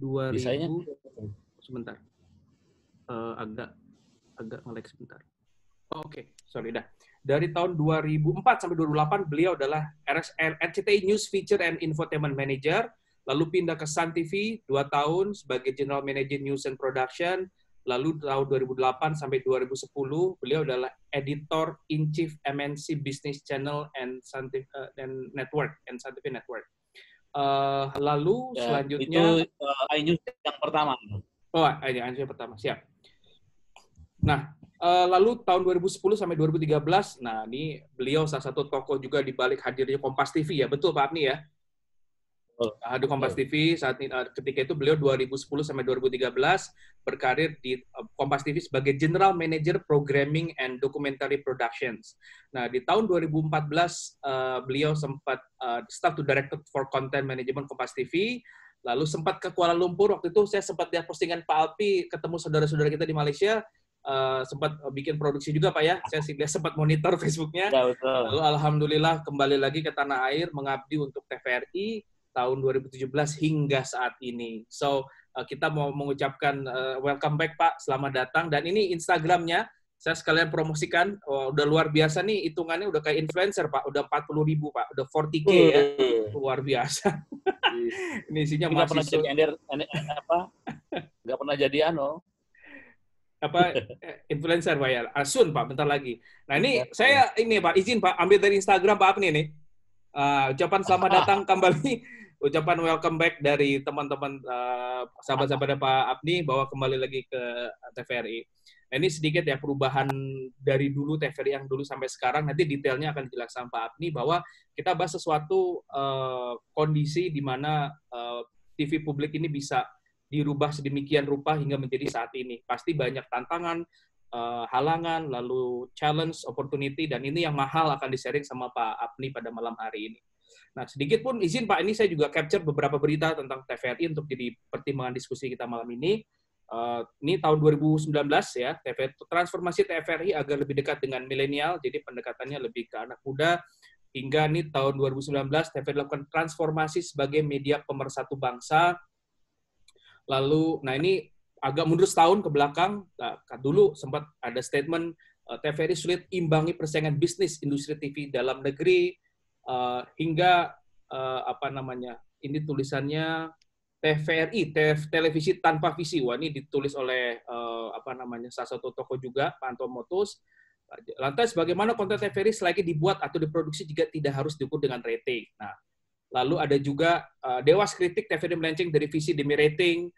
2000 Bisanya. Gitu. sebentar. Uh, agak agak ngelag sebentar. Oh, Oke, okay. sorry dah. Dari tahun 2004 sampai 2008 beliau adalah RSL RCTI News Feature and Infotainment Manager, lalu pindah ke Sun TV 2 tahun sebagai General Manager News and Production, lalu tahun 2008 sampai 2010 beliau adalah Editor in Chief MNC Business Channel and Sun TV, uh, eh, and Network and Sun TV Network. Uh, lalu ya, selanjutnya itu uh, yang pertama. Oh, iNews yang pertama, siap. Nah, uh, lalu tahun 2010 sampai 2013, nah ini beliau salah satu tokoh juga di balik hadirnya Kompas TV ya, betul Pak Abni ya? Adu Kompas TV saat ini eh, ketika itu beliau 2010 sampai 2013 berkarir di eh, Kompas TV sebagai General Manager Programming and Documentary Productions. Nah, di tahun 2014 uh, eh, beliau sempat uh, staff to director for content management Kompas TV. Lalu sempat ke Kuala Lumpur waktu itu saya sempat lihat postingan Pak Alpi ketemu saudara-saudara kita di Malaysia Uh, sempat bikin produksi juga Pak ya. Saya sudah sempat monitor Facebooknya. Ya, Lalu alhamdulillah kembali lagi ke tanah air mengabdi untuk TVRI tahun 2017 hingga saat ini. So, uh, kita mau mengucapkan uh, welcome back Pak, selamat datang. Dan ini Instagramnya, saya sekalian promosikan, oh, udah luar biasa nih, hitungannya udah kayak influencer Pak, udah 40 ribu Pak, udah 40K uh, ya, hmm. luar biasa. ini isinya masih... pernah jadi ender, apa, Gak pernah jadi ano, apa eh, influencer pak ya asun ah, pak bentar lagi nah ini ya, saya ya. ini pak izin pak ambil dari Instagram pak apa nih nih uh, ucapan selamat datang kembali ucapan welcome back dari teman-teman uh, eh, sahabat-sahabat Pak Abni bahwa kembali lagi ke TVRI. Nah, ini sedikit ya perubahan dari dulu TVRI yang dulu sampai sekarang. Nanti detailnya akan dijelaskan Pak Abni bahwa kita bahas sesuatu uh, kondisi di mana uh, eh, TV publik ini bisa dirubah sedemikian rupa hingga menjadi saat ini. Pasti banyak tantangan, uh, halangan, lalu challenge, opportunity, dan ini yang mahal akan di-sharing sama Pak Abni pada malam hari ini. Nah, sedikit pun izin Pak, ini saya juga capture beberapa berita tentang TVRI untuk jadi pertimbangan diskusi kita malam ini. Uh, ini tahun 2019 ya, TVRI, transformasi TVRI agar lebih dekat dengan milenial, jadi pendekatannya lebih ke anak muda. Hingga nih tahun 2019 TVRI lakukan transformasi sebagai media pemersatu bangsa. Lalu, nah ini agak mundur setahun ke belakang, nah, dulu sempat ada statement eh, TVRI sulit imbangi persaingan bisnis industri TV dalam negeri, Eh, hingga uh, apa namanya ini tulisannya TVRI TV, televisi tanpa visi wah ini ditulis oleh uh, apa namanya salah satu tokoh juga Pak Anton Motus lantas bagaimana konten TVRI selagi dibuat atau diproduksi jika tidak harus diukur dengan rating nah lalu ada juga uh, Dewas kritik TVRI melenceng dari visi demi rating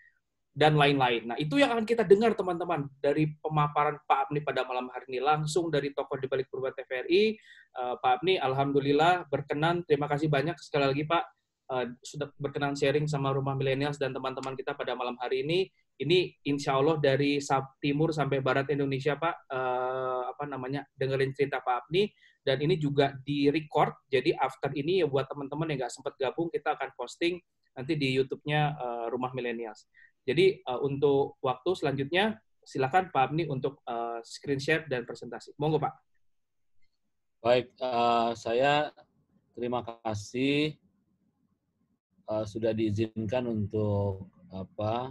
dan lain-lain. Nah, itu yang akan kita dengar teman-teman dari pemaparan Pak Abni pada malam hari ini langsung dari tokoh di balik perubahan TVRI. Uh, eh, Pak Abni, alhamdulillah berkenan. Terima kasih banyak sekali lagi Pak uh, sudah berkenan sharing sama Rumah milenials dan teman-teman kita pada malam hari ini. Ini insya Allah dari timur sampai barat Indonesia Pak, uh, apa namanya dengerin cerita Pak Abni dan ini juga di record. Jadi after ini ya buat teman-teman yang nggak sempat gabung kita akan posting nanti di YouTube-nya uh, Rumah milenials. Jadi uh, untuk waktu selanjutnya silakan Pak Abni untuk uh, screen share dan presentasi. Monggo Pak. Baik, uh, saya terima kasih uh, sudah diizinkan untuk apa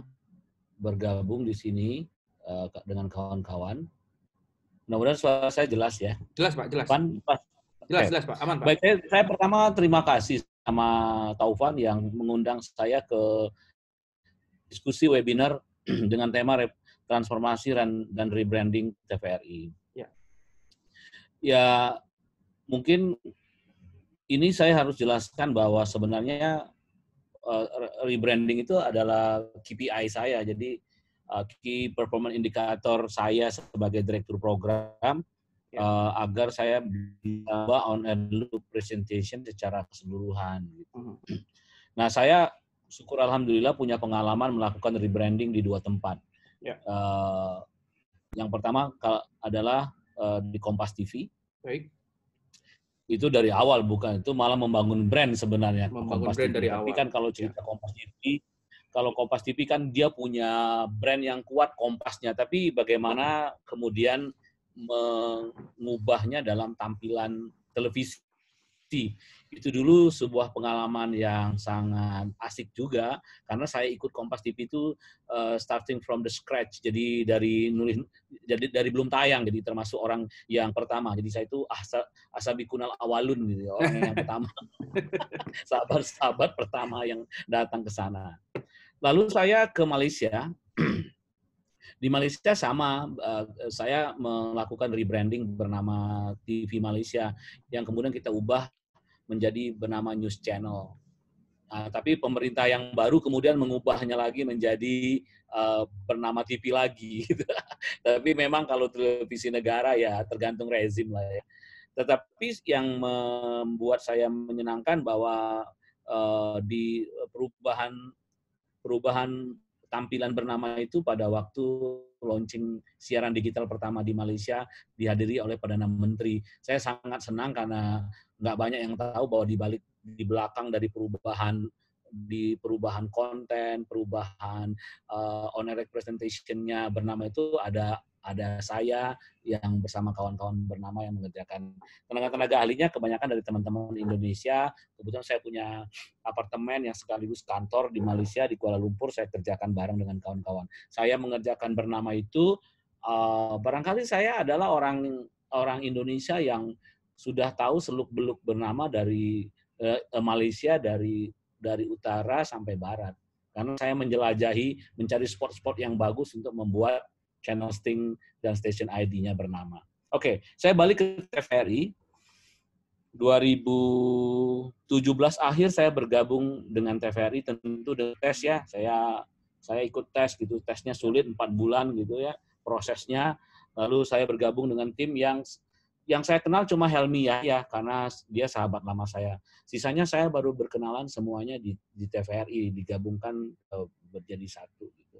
bergabung di sini uh, dengan kawan-kawan. Mudah-mudahan suara saya jelas ya. Jelas Pak, jelas. Pan, pas, jelas, jelas Pak, aman Pak. Baik, saya, saya pertama terima kasih sama Taufan yang mengundang saya ke diskusi webinar dengan tema transformasi dan rebranding TVRI. Ya. ya, mungkin ini saya harus jelaskan bahwa sebenarnya eh, rebranding itu adalah KPI saya. Jadi uh, eh, key performance indicator saya sebagai direktur program ya. Eh, agar saya bisa on and loop presentation secara keseluruhan. Uh gitu. -huh. Hmm. Nah, saya syukur alhamdulillah punya pengalaman melakukan rebranding di dua tempat. Ya. Uh, yang pertama adalah uh, di Kompas TV. Baik. Itu dari awal bukan itu malah membangun brand sebenarnya. Membangun Kompas brand TV. dari Tapi awal. Tapi kan kalau ya. cerita ya. Kompas TV, kalau Kompas TV kan dia punya brand yang kuat Kompasnya. Tapi bagaimana kemudian mengubahnya dalam tampilan televisi itu dulu sebuah pengalaman yang sangat asik juga karena saya ikut Kompas TV itu uh, starting from the scratch. Jadi dari nulis jadi dari belum tayang jadi termasuk orang yang pertama. Jadi saya itu asa, asabikunal awalun gitu ya, orang yang pertama. Sahabat-sahabat pertama yang datang ke sana. Lalu saya ke Malaysia. Di Malaysia sama, eh, saya melakukan rebranding bernama TV Malaysia yang kemudian kita ubah menjadi bernama news channel. Nah, tapi pemerintah yang baru kemudian mengubahnya lagi menjadi uh, bernama TV lagi. Gitu. tapi memang kalau televisi negara ya tergantung rezim lah ya. Tetapi yang membuat saya menyenangkan bahwa uh, di perubahan perubahan tampilan bernama itu pada waktu launching siaran digital pertama di Malaysia dihadiri oleh Perdana Menteri. Saya sangat senang karena nggak banyak yang tahu bahwa di balik di belakang dari perubahan di perubahan konten, perubahan uh, eh, on representation-nya bernama itu ada ada saya yang bersama kawan-kawan bernama yang mengerjakan tenaga-tenaga ahlinya kebanyakan dari teman-teman Indonesia. Kebetulan saya punya apartemen yang sekaligus kantor di Malaysia di Kuala Lumpur saya kerjakan bareng dengan kawan-kawan. Saya mengerjakan bernama itu uh, barangkali saya adalah orang orang Indonesia yang sudah tahu seluk-beluk bernama dari eh, eh, Malaysia dari dari utara sampai barat. Karena saya menjelajahi mencari spot-spot yang bagus untuk membuat channel sting dan station ID-nya bernama. Oke, okay, saya balik ke TVRI. 2017 akhir saya bergabung dengan TVRI tentu dengan tes ya. Saya saya ikut tes gitu. Tesnya sulit 4 bulan gitu ya prosesnya. Lalu saya bergabung dengan tim yang yang saya kenal cuma Helmi ya, ya karena dia sahabat lama saya. Sisanya saya baru berkenalan semuanya di, di TVRI digabungkan uh, eh, menjadi satu gitu.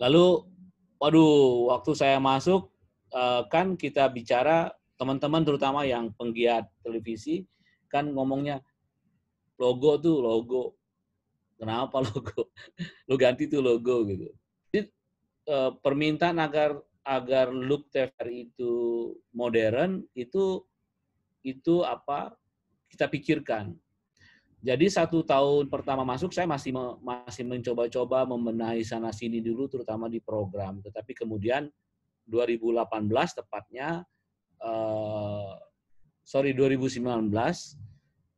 Lalu waduh waktu saya masuk eh, kan kita bicara teman-teman terutama yang penggiat televisi kan ngomongnya logo tuh logo. Kenapa logo? Lu ganti tuh logo gitu. Jadi eh, permintaan agar agar look TVRI itu modern itu itu apa kita pikirkan. Jadi satu tahun pertama masuk saya masih masih mencoba-coba membenahi sana sini dulu terutama di program. Tetapi kemudian 2018 tepatnya uh, sorry 2019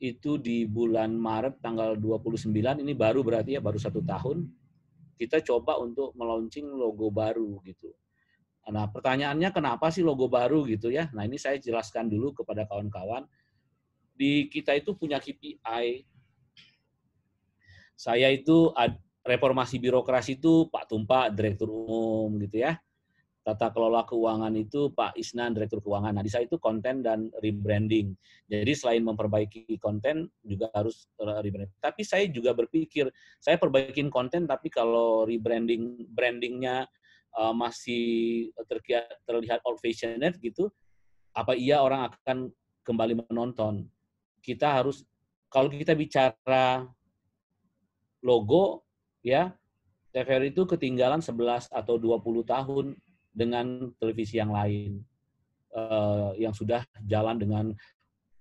itu di bulan Maret tanggal 29 ini baru berarti ya baru satu tahun kita coba untuk meluncing logo baru gitu Nah, pertanyaannya kenapa sih logo baru gitu ya? Nah, ini saya jelaskan dulu kepada kawan-kawan. Di kita itu punya KPI. Saya itu reformasi birokrasi itu Pak Tumpak direktur umum gitu ya. Tata kelola keuangan itu Pak Isnan direktur keuangan. Nah, di saya itu konten dan rebranding. Jadi selain memperbaiki konten juga harus rebranding. Tapi saya juga berpikir saya perbaikin konten tapi kalau rebranding brandingnya uh, masih terlihat, terlihat old fashioned gitu, apa iya orang akan kembali menonton? Kita harus kalau kita bicara logo ya TVRI itu ketinggalan 11 atau 20 tahun dengan televisi yang lain uh, yang sudah jalan dengan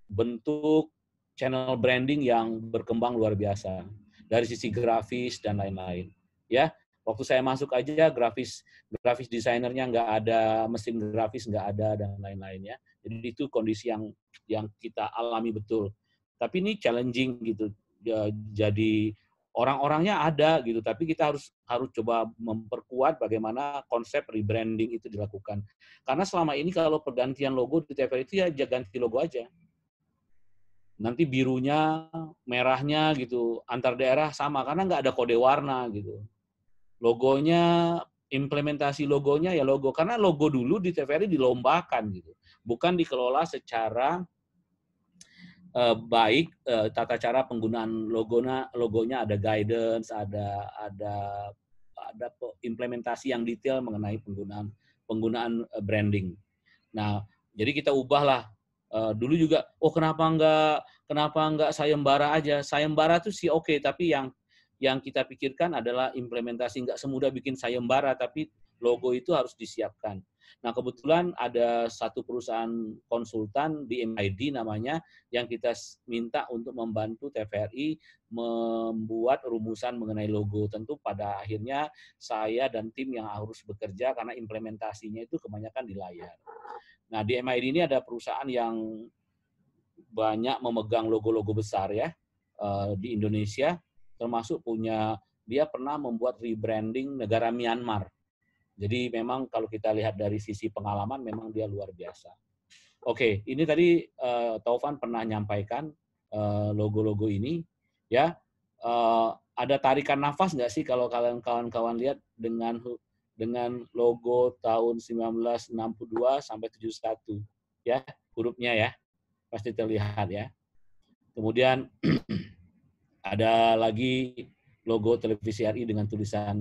bentuk channel branding yang berkembang luar biasa dari sisi grafis dan lain-lain ya Waktu saya masuk aja grafis grafis desainernya nggak ada, mesin grafis nggak ada dan lain-lainnya. Jadi itu kondisi yang yang kita alami betul. Tapi ini challenging gitu. Jadi orang-orangnya ada gitu, tapi kita harus harus coba memperkuat bagaimana konsep rebranding itu dilakukan. Karena selama ini kalau pergantian logo di TVRI itu ya ganti logo aja nanti birunya, merahnya gitu, antar daerah sama karena nggak ada kode warna gitu logonya implementasi logonya ya logo karena logo dulu di TVRI dilombakan gitu bukan dikelola secara eh, baik eh, tata cara penggunaan logonya logonya ada guidance ada ada ada implementasi yang detail mengenai penggunaan penggunaan eh, branding. Nah, jadi kita ubahlah uh, dulu juga oh kenapa enggak kenapa enggak sayembara aja sayembara tuh sih oke okay, tapi yang yang kita pikirkan adalah implementasi nggak semudah bikin sayembara, tapi logo itu harus disiapkan. Nah, kebetulan ada satu perusahaan konsultan BMID namanya yang kita minta untuk membantu TVRI membuat rumusan mengenai logo. Tentu pada akhirnya saya dan tim yang harus bekerja karena implementasinya itu kebanyakan di layar. Nah, di MID ini ada perusahaan yang banyak memegang logo-logo besar ya eh, di Indonesia termasuk punya dia pernah membuat rebranding negara Myanmar. Jadi memang kalau kita lihat dari sisi pengalaman memang dia luar biasa. Oke, ini tadi uh, Taufan pernah nyampaikan logo eh, logo-logo ini ya. Uh, ada tarikan nafas nggak sih kalau kalian kawan-kawan lihat dengan dengan logo tahun 1962 sampai 71 ya hurufnya ya pasti terlihat ya. Kemudian Ada lagi logo televisi RI dengan tulisan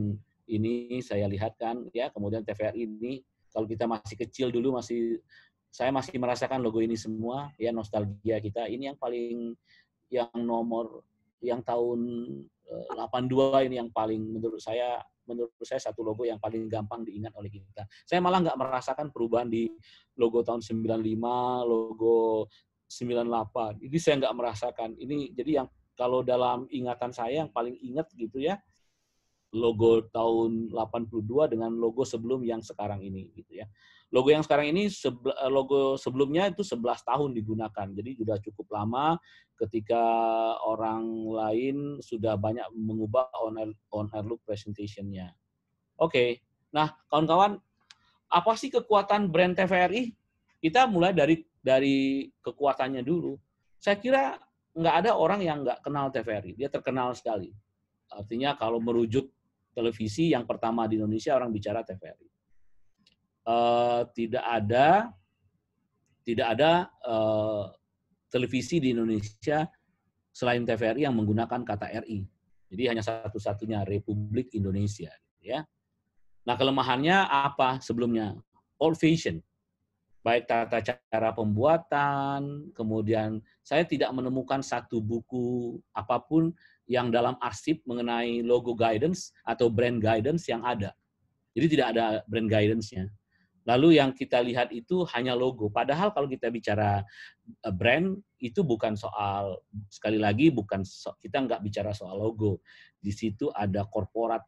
ini saya lihatkan ya kemudian TVRI ini kalau kita masih kecil dulu masih saya masih merasakan logo ini semua ya nostalgia kita ini yang paling yang nomor yang tahun 82 eh, ini yang paling menurut saya menurut saya satu logo yang paling gampang diingat oleh kita. Saya malah nggak merasakan perubahan di logo tahun 95, logo 98. Ini saya nggak merasakan. Ini jadi yang kalau dalam ingatan saya yang paling ingat gitu ya logo tahun 82 dengan logo sebelum yang sekarang ini gitu ya. Logo yang sekarang ini eh, logo sebelumnya itu 11 tahun digunakan. Jadi sudah cukup lama ketika orang lain sudah banyak mengubah on air, on air look presentation-nya. Oke. Okay. Nah, kawan-kawan, apa sih kekuatan brand TVRI? Kita mulai dari dari kekuatannya dulu. Saya kira nggak ada orang yang nggak kenal TVRI. Dia terkenal sekali. Artinya kalau merujuk televisi yang pertama di Indonesia orang bicara TVRI. Uh, eh, tidak ada tidak ada uh, televisi di Indonesia selain TVRI yang menggunakan kata RI. Jadi hanya satu-satunya Republik Indonesia. Gitu ya. Nah kelemahannya apa sebelumnya? Old fashion baik tata cara pembuatan, kemudian saya tidak menemukan satu buku apapun yang dalam arsip mengenai logo guidance atau brand guidance yang ada. Jadi tidak ada brand guidance-nya. Lalu yang kita lihat itu hanya logo. Padahal kalau kita bicara eh, brand itu bukan soal sekali lagi bukan so, kita nggak bicara soal logo. Di situ ada korporat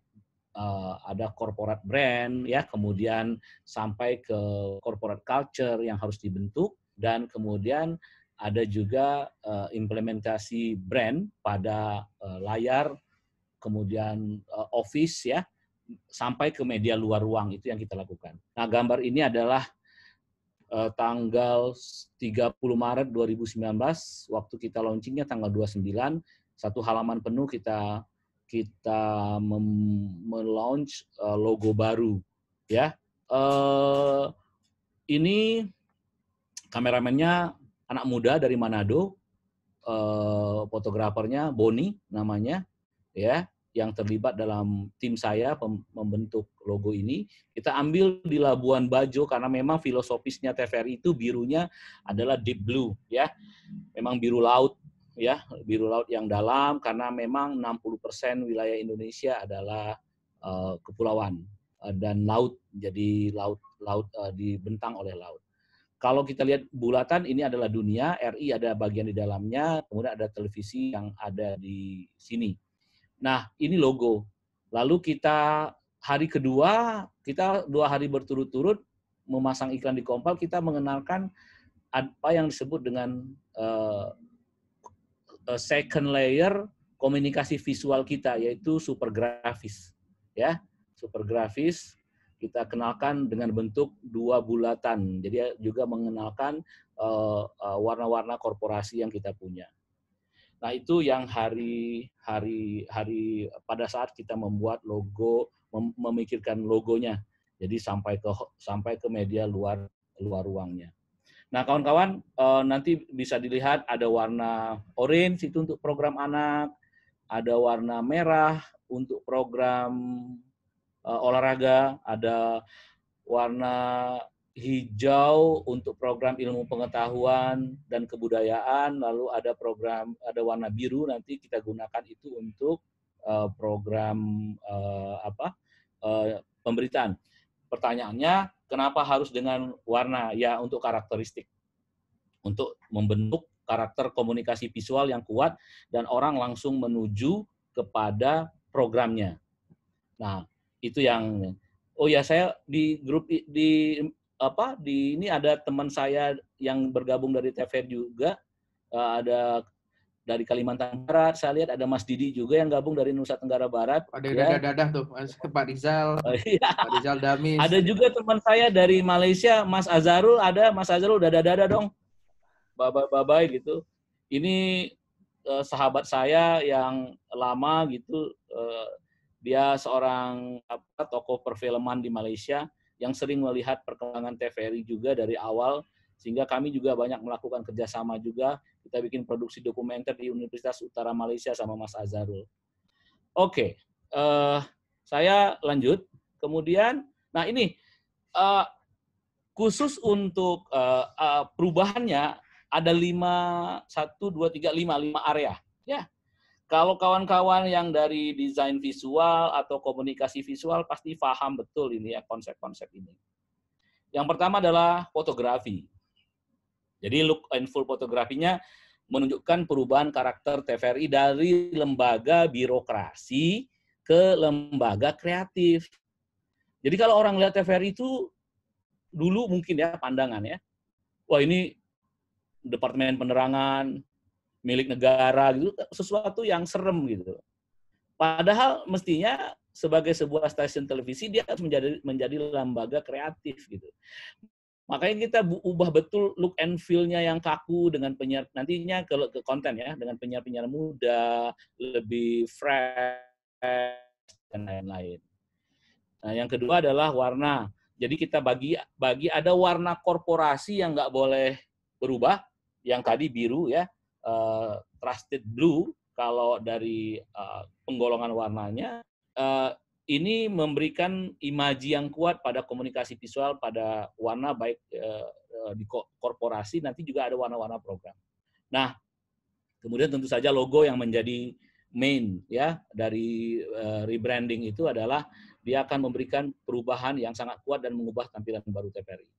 Eh, ada corporate brand ya kemudian sampai ke corporate culture yang harus dibentuk dan kemudian ada juga uh, implementasi brand pada uh, layar kemudian uh, office ya sampai ke media luar ruang itu yang kita lakukan. Nah, gambar ini adalah uh, tanggal 30 Maret 2019 waktu kita launchingnya tanggal 29 satu halaman penuh kita kita meluncur uh, eh, logo baru ya uh, ini kameramennya anak muda dari Manado uh, fotografernya Boni namanya ya yang terlibat dalam tim saya membentuk logo ini kita ambil di Labuan Bajo karena memang filosofisnya TVRI itu birunya adalah deep blue ya memang biru laut ya biru laut yang dalam karena memang 60% wilayah Indonesia adalah uh, kepulauan uh, dan laut jadi laut laut uh, dibentang oleh laut. Kalau kita lihat bulatan ini adalah dunia, RI ada bagian di dalamnya, kemudian ada televisi yang ada di sini. Nah, ini logo. Lalu kita hari kedua, kita dua hari berturut-turut memasang iklan di Kompal, kita mengenalkan apa yang disebut dengan uh, Eh, second layer komunikasi visual kita yaitu super grafis ya super grafis kita kenalkan dengan bentuk dua bulatan jadi eh, juga mengenalkan eh, warna-warna korporasi yang kita punya nah itu yang hari hari hari pada saat kita membuat logo memikirkan logonya jadi sampai ke sampai ke media luar luar ruangnya Nah, kawan-kawan eh, nanti bisa dilihat ada warna orange itu untuk program anak, ada warna merah untuk program eh, olahraga, ada warna hijau untuk program ilmu pengetahuan dan kebudayaan, lalu ada program ada warna biru nanti kita gunakan itu untuk eh, program apa pemberitaan pertanyaannya kenapa harus dengan warna? Ya untuk karakteristik. Untuk membentuk karakter komunikasi visual yang kuat dan orang langsung menuju kepada programnya. Nah, itu yang oh ya saya di grup di apa di ini ada teman saya yang bergabung dari TVR juga eh, ada dari Kalimantan Barat. Saya lihat ada Mas Didi juga yang gabung dari Nusa Tenggara Barat. Ada ya. dadah dadah tuh Mas Pak Rizal. Oh, iya. Pak Rizal Damis. Ada juga teman saya dari Malaysia, Mas Azarul. Ada Mas Azarul dadah dadah dong. babai-babai gitu. Ini eh, sahabat saya yang lama gitu. Eh, dia seorang apa tokoh perfilman di Malaysia yang sering melihat perkembangan TVRI juga dari awal sehingga kami juga banyak melakukan kerjasama juga. Kita bikin produksi dokumenter di Universitas Utara Malaysia sama Mas Azharul. Oke, okay. uh, eh, saya lanjut. Kemudian, nah ini uh, khusus untuk uh, uh, perubahannya ada lima satu dua tiga lima lima area ya kalau kawan-kawan yang dari desain visual atau komunikasi visual pasti paham betul ini ya konsep-konsep ini yang pertama adalah fotografi jadi look and full fotografinya menunjukkan perubahan karakter TVRI dari lembaga birokrasi ke lembaga kreatif. Jadi kalau orang lihat TVRI itu dulu mungkin ya pandangan ya, wah ini departemen penerangan milik negara gitu sesuatu yang serem gitu. Padahal mestinya sebagai sebuah stasiun televisi dia harus menjadi menjadi lembaga kreatif gitu. Makanya kita ubah betul look and feel-nya yang kaku dengan penyiar nantinya kalau ke konten ya dengan penyiar-penyiar muda lebih fresh dan lain-lain. Nah, yang kedua adalah warna. Jadi kita bagi bagi ada warna korporasi yang nggak boleh berubah. Yang tadi biru ya, uh, trusted blue kalau dari uh, penggolongan warnanya. Uh, ini memberikan imaji yang kuat pada komunikasi visual, pada warna baik eh, eh, di korporasi, nanti juga ada warna-warna program. Nah, kemudian tentu saja logo yang menjadi main ya dari eh, rebranding itu adalah dia akan memberikan perubahan yang sangat kuat dan mengubah tampilan baru TPRI.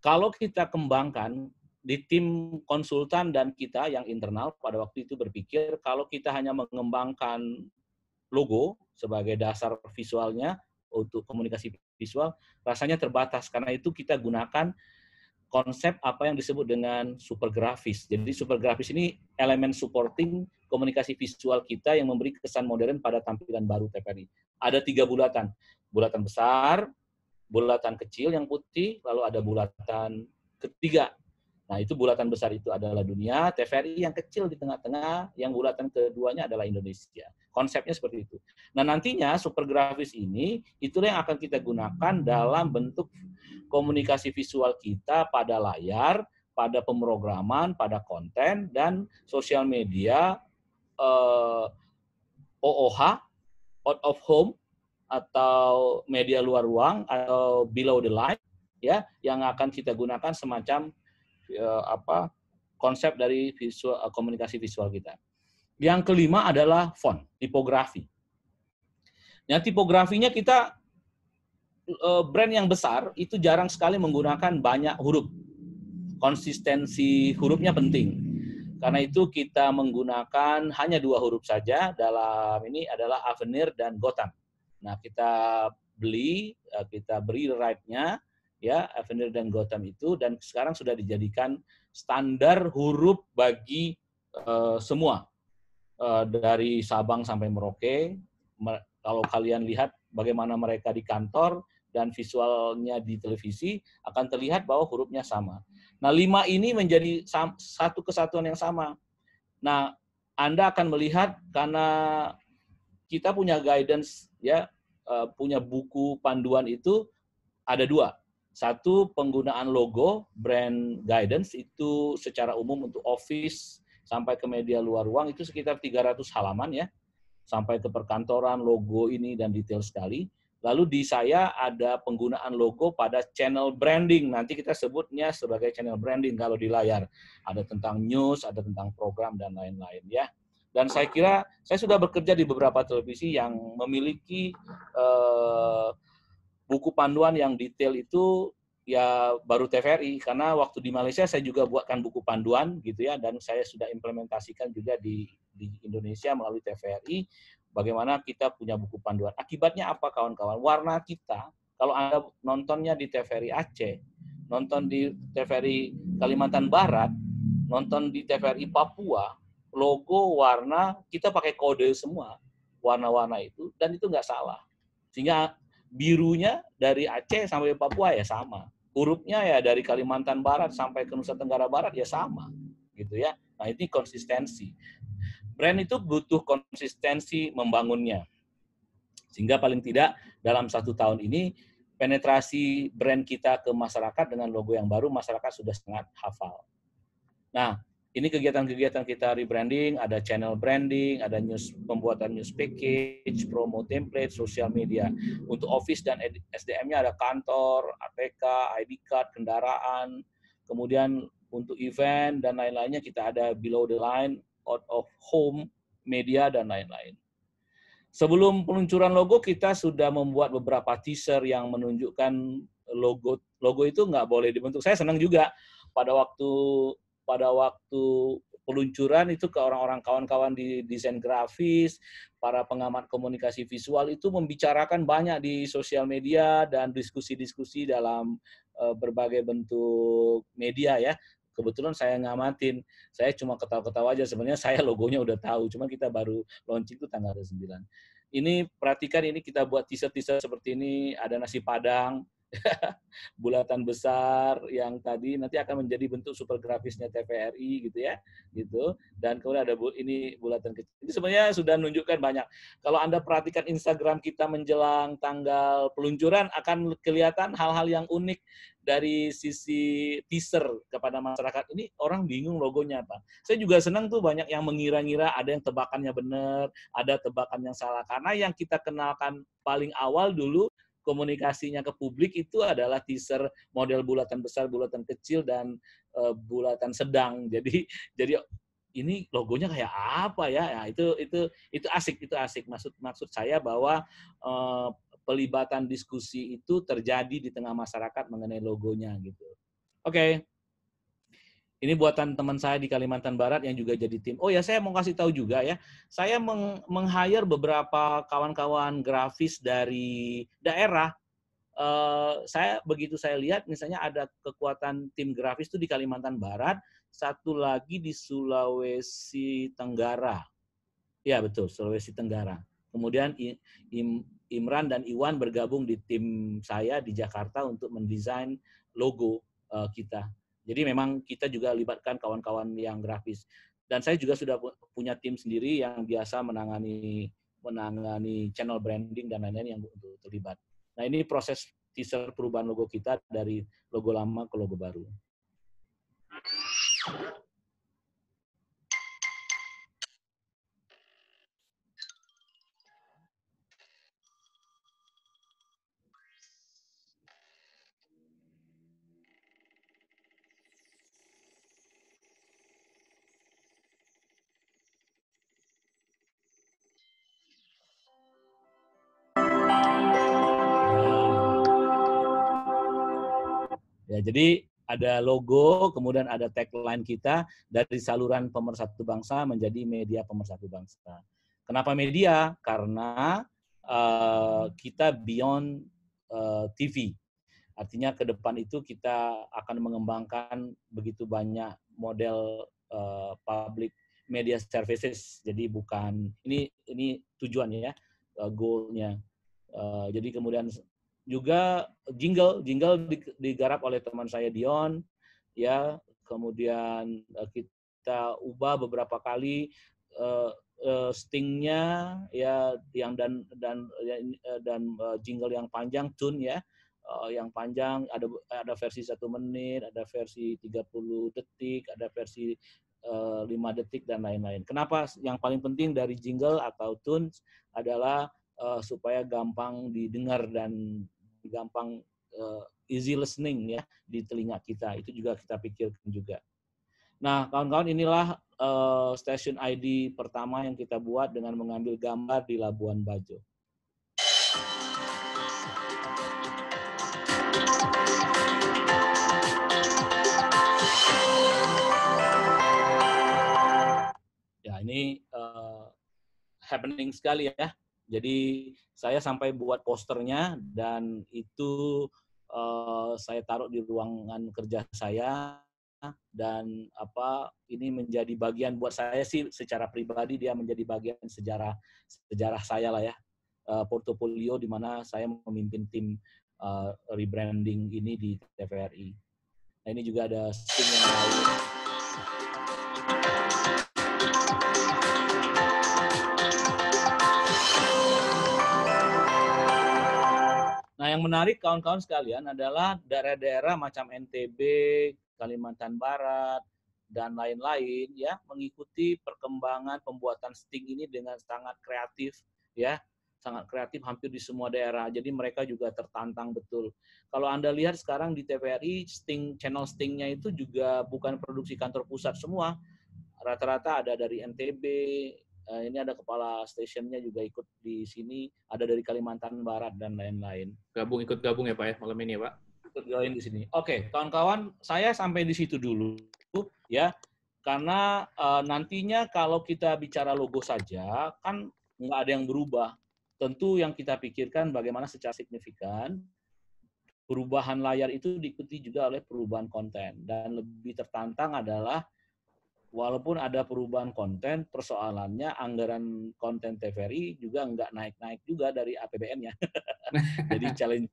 Kalau kita kembangkan di tim konsultan dan kita yang internal pada waktu itu berpikir kalau kita hanya mengembangkan logo sebagai dasar visualnya untuk komunikasi visual rasanya terbatas karena itu kita gunakan konsep apa yang disebut dengan super grafis. Jadi super grafis ini elemen supporting komunikasi visual kita yang memberi kesan modern pada tampilan baru TPRI. Ada tiga bulatan. Bulatan besar, bulatan kecil yang putih, lalu ada bulatan ketiga Nah, itu bulatan besar itu adalah dunia, TVRI yang kecil di tengah-tengah, yang bulatan keduanya adalah Indonesia. Konsepnya seperti itu. Nah, nantinya super grafis ini itulah yang akan kita gunakan dalam bentuk komunikasi visual kita pada layar, pada pemrograman, pada konten dan sosial media eh, OOH, out of home atau media luar ruang atau below the line ya yang akan kita gunakan semacam Eh, apa konsep dari visual eh, komunikasi visual kita. Yang kelima adalah font, tipografi. Yang tipografinya kita eh, brand yang besar itu jarang sekali menggunakan banyak huruf. Konsistensi hurufnya penting. Karena itu kita menggunakan hanya dua huruf saja dalam ini adalah Avenir dan Gotham. Nah, kita beli, kita beri right-nya, ya Evander dan Gotham itu dan sekarang sudah dijadikan standar huruf bagi uh, semua uh, dari Sabang sampai Merauke. Mer kalau kalian lihat bagaimana mereka di kantor dan visualnya di televisi akan terlihat bahwa hurufnya sama. Nah, lima ini menjadi satu kesatuan yang sama. Nah, Anda akan melihat karena kita punya guidance ya, eh, punya buku panduan itu ada dua satu, penggunaan logo, brand guidance itu secara umum untuk office sampai ke media luar ruang itu sekitar 300 halaman ya. Sampai ke perkantoran, logo ini dan detail sekali. Lalu di saya ada penggunaan logo pada channel branding. Nanti kita sebutnya sebagai channel branding kalau di layar. Ada tentang news, ada tentang program dan lain-lain ya. Dan saya kira saya sudah bekerja di beberapa televisi yang memiliki uh, buku panduan yang detail itu ya baru TVRI karena waktu di Malaysia saya juga buatkan buku panduan gitu ya dan saya sudah implementasikan juga di di Indonesia melalui TVRI bagaimana kita punya buku panduan. Akibatnya apa kawan-kawan? Warna kita kalau Anda nontonnya di TVRI Aceh, nonton di TVRI Kalimantan Barat, nonton di TVRI Papua, logo warna kita pakai kode semua warna-warna itu dan itu nggak salah. Sehingga birunya dari Aceh sampai Papua ya sama. Hurufnya ya dari Kalimantan Barat sampai ke Nusa Tenggara Barat ya sama. Gitu ya. Nah, ini konsistensi. Brand itu butuh konsistensi membangunnya. Sehingga paling tidak dalam satu tahun ini penetrasi brand kita ke masyarakat dengan logo yang baru masyarakat sudah sangat hafal. Nah, ini kegiatan-kegiatan kita rebranding, ada channel branding, ada news pembuatan news package, promo template, sosial media. Untuk office dan SDM-nya ada kantor, APK, ID card, kendaraan, kemudian untuk event dan lain-lainnya kita ada below the line, out of home, media dan lain-lain. Sebelum peluncuran logo kita sudah membuat beberapa teaser yang menunjukkan logo logo itu nggak boleh dibentuk. Saya senang juga pada waktu pada waktu peluncuran itu ke orang-orang kawan-kawan di desain grafis, para pengamat komunikasi visual itu membicarakan banyak di sosial media dan diskusi-diskusi dalam eh, berbagai bentuk media ya. Kebetulan saya ngamatin, saya cuma ketawa-ketawa aja. Sebenarnya saya logonya udah tahu, cuma kita baru launching itu tanggal 9. Ini perhatikan ini kita buat teaser-teaser seperti ini, ada nasi padang, bulatan besar yang tadi nanti akan menjadi bentuk super grafisnya TVRI gitu ya gitu dan kemudian ada bu, ini bulatan kecil ini sebenarnya sudah menunjukkan banyak kalau anda perhatikan Instagram kita menjelang tanggal peluncuran akan kelihatan hal-hal yang unik dari sisi teaser kepada masyarakat ini orang bingung logonya apa saya juga senang tuh banyak yang mengira-ngira ada yang tebakannya benar ada tebakan yang salah karena yang kita kenalkan paling awal dulu komunikasinya ke publik itu adalah teaser model bulatan besar, bulatan kecil dan uh, bulatan sedang. Jadi jadi ini logonya kayak apa ya? ya itu itu itu asik, itu asik. Maksud maksud saya bahwa uh, pelibatan diskusi itu terjadi di tengah masyarakat mengenai logonya gitu. Oke. Okay. Ini buatan teman saya di Kalimantan Barat yang juga jadi tim. Oh ya, saya mau kasih tahu juga ya. Saya meng, meng hire beberapa kawan-kawan grafis dari daerah. Uh, saya begitu saya lihat, misalnya ada kekuatan tim grafis itu di Kalimantan Barat, satu lagi di Sulawesi Tenggara. Ya betul, Sulawesi Tenggara. Kemudian Im, Imran dan Iwan bergabung di tim saya di Jakarta untuk mendesain logo uh, kita jadi memang kita juga libatkan kawan-kawan yang grafis. Dan saya juga sudah punya tim sendiri yang biasa menangani menangani channel branding dan lain-lain yang untuk terlibat. Nah ini proses teaser perubahan logo kita dari logo lama ke logo baru. jadi ada logo, kemudian ada tagline kita dari saluran pemersatu bangsa menjadi media pemersatu bangsa. Kenapa media? Karena uh, kita beyond uh, eh, TV. Artinya ke depan itu kita akan mengembangkan begitu banyak model uh, public media services. Jadi bukan ini ini tujuannya ya, uh, goalnya. Uh, jadi kemudian juga jingle jingle digarap oleh teman saya Dion ya kemudian eh, kita ubah beberapa kali uh, stingnya ya yang dan dan ya, dan jingle yang panjang tune ya yang panjang ada ada versi satu menit ada versi 30 detik ada versi lima detik dan lain-lain kenapa yang paling penting dari jingle atau tune adalah uh, supaya gampang didengar dan gampang uh, easy listening ya di telinga kita. Itu juga kita pikirkan juga. Nah, kawan-kawan inilah uh, eh, station ID pertama yang kita buat dengan mengambil gambar di Labuan Bajo. Ya, ini uh, happening sekali ya. Jadi saya sampai buat posternya dan itu uh, saya taruh di ruangan kerja saya dan apa ini menjadi bagian buat saya sih secara pribadi dia menjadi bagian sejarah sejarah saya lah ya uh, portofolio di mana saya memimpin tim uh, rebranding ini di TVRI. Nah ini juga ada tim yang lain. yang menarik kawan-kawan sekalian adalah daerah-daerah macam NTB, Kalimantan Barat, dan lain-lain ya mengikuti perkembangan pembuatan sting ini dengan sangat kreatif ya sangat kreatif hampir di semua daerah jadi mereka juga tertantang betul kalau anda lihat sekarang di TVRI sting channel stingnya itu juga bukan produksi kantor pusat semua rata-rata ada dari NTB uh, ini ada kepala stasiunnya juga ikut di sini, ada dari Kalimantan Barat dan lain-lain. Gabung ikut gabung ya Pak ya malam ini ya Pak. Ikut join di sini. Oke, okay, kawan-kawan, saya sampai di situ dulu ya. Karena uh, nantinya kalau kita bicara logo saja kan nggak ada yang berubah. Tentu yang kita pikirkan bagaimana secara signifikan perubahan layar itu diikuti juga oleh perubahan konten dan lebih tertantang adalah walaupun ada perubahan konten, persoalannya anggaran konten TVRI juga nggak naik-naik juga dari APBN-nya. Jadi challenging,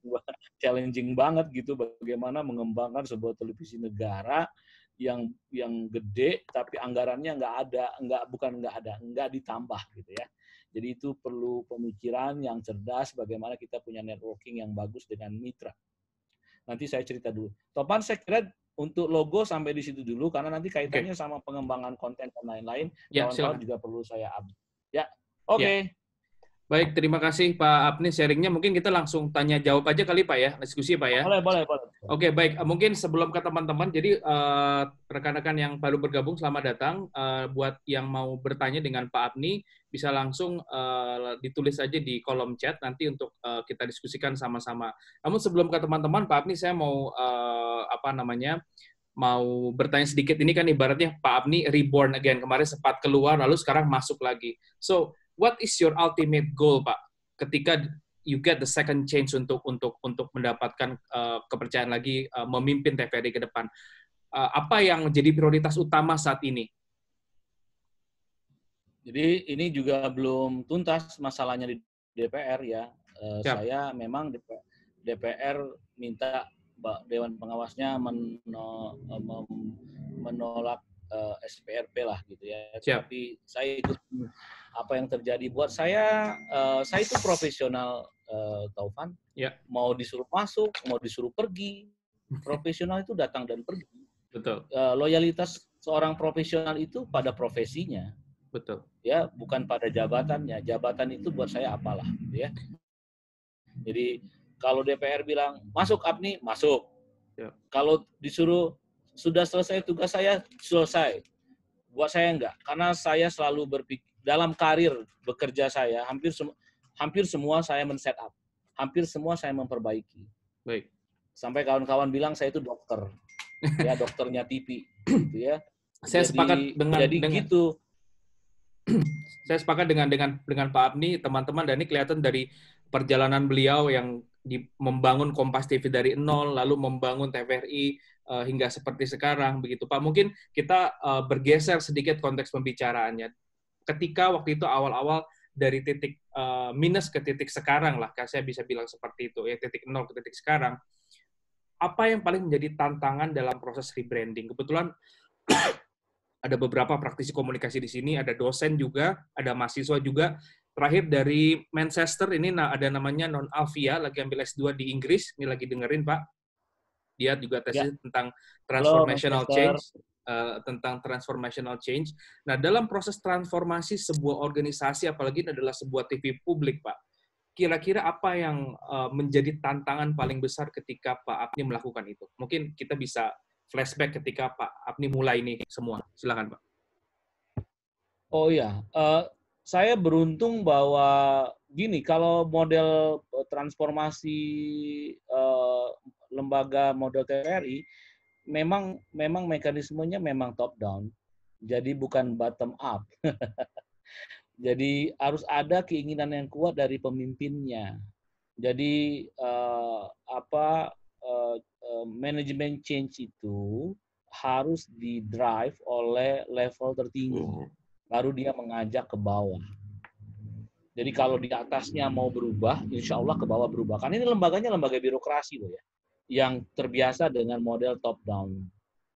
challenging banget gitu bagaimana mengembangkan sebuah televisi negara yang yang gede tapi anggarannya nggak ada nggak bukan nggak ada nggak ditambah gitu ya jadi itu perlu pemikiran yang cerdas bagaimana kita punya networking yang bagus dengan mitra nanti saya cerita dulu topan saya kira untuk logo sampai di situ dulu karena nanti kaitannya okay. sama pengembangan konten dan lain-lain. Ya, kawan-kawan juga perlu saya update. Ya, oke. Okay. Ya. Baik, terima kasih Pak Apni sharingnya. Mungkin kita langsung tanya jawab aja kali Pak ya, diskusi Pak ya. Boleh, boleh, boleh. Oke, baik. Eh, mungkin sebelum ke teman-teman, jadi eh, rekan-rekan uh, yang baru bergabung, selamat datang. Uh, buat yang mau bertanya dengan Pak Apni, bisa langsung uh, ditulis aja di kolom chat nanti untuk uh, kita diskusikan sama-sama. Namun sebelum ke teman-teman, Pak Apni saya mau uh, apa namanya? mau bertanya sedikit ini kan ibaratnya Pak Abni reborn again kemarin sempat keluar lalu sekarang masuk lagi. So what is your ultimate goal Pak ketika you get the second chance untuk untuk untuk mendapatkan uh, kepercayaan lagi uh, memimpin TVRI ke depan. Uh, apa yang menjadi prioritas utama saat ini? Jadi ini juga belum tuntas masalahnya di DPR ya. Uh, yep. Saya memang DPR, DPR minta dewan pengawasnya menolak uh, SPRP lah gitu ya. Yep. Tapi saya ikut apa yang terjadi buat saya uh, saya itu profesional uh, Taufan ya. mau disuruh masuk mau disuruh pergi profesional itu datang dan pergi betul uh, loyalitas seorang profesional itu pada profesinya betul ya bukan pada jabatannya jabatan itu buat saya apalah ya jadi kalau DPR bilang masuk Abni masuk ya. kalau disuruh sudah selesai tugas saya selesai buat saya enggak karena saya selalu berpikir dalam karir bekerja saya hampir sem hampir semua saya men up, hampir semua saya memperbaiki. Baik. Sampai kawan-kawan bilang saya itu dokter. ya dokternya TV gitu ya. Saya jadi, sepakat dengan jadi dengan, gitu. saya sepakat dengan dengan dengan Pak Abni, teman-teman dan ini kelihatan dari perjalanan beliau yang di, membangun Kompas TV dari nol lalu membangun TVRI uh, eh, hingga seperti sekarang begitu Pak. Mungkin kita uh, bergeser sedikit konteks pembicaraannya ketika waktu itu awal-awal dari titik uh, minus ke titik sekarang lah, saya bisa bilang seperti itu, ya titik nol ke titik sekarang, apa yang paling menjadi tantangan dalam proses rebranding? Kebetulan ada beberapa praktisi komunikasi di sini, ada dosen juga, ada mahasiswa juga. Terakhir dari Manchester, ini ada namanya Non Alvia, lagi ambil S2 di Inggris, ini lagi dengerin Pak. Dia juga tesis ya. tentang transformational Hello, change. Eh, tentang transformational change. Nah, dalam proses transformasi sebuah organisasi, apalagi ini adalah sebuah TV publik, Pak, kira-kira apa yang uh, menjadi tantangan paling besar ketika Pak Apni melakukan itu? Mungkin kita bisa flashback ketika Pak Apni mulai ini semua. Silakan, Pak. Oh iya, uh, saya beruntung bahwa gini, kalau model transformasi uh, lembaga model TRI, memang memang mekanismenya memang top down. Jadi bukan bottom up. Jadi harus ada keinginan yang kuat dari pemimpinnya. Jadi uh, apa uh, eh, uh, eh, manajemen change itu harus di drive oleh level tertinggi. Baru hmm. dia mengajak ke bawah. Jadi kalau di atasnya mau berubah, insya Allah ke bawah berubah. Karena ini lembaganya lembaga birokrasi loh ya yang terbiasa dengan model top down.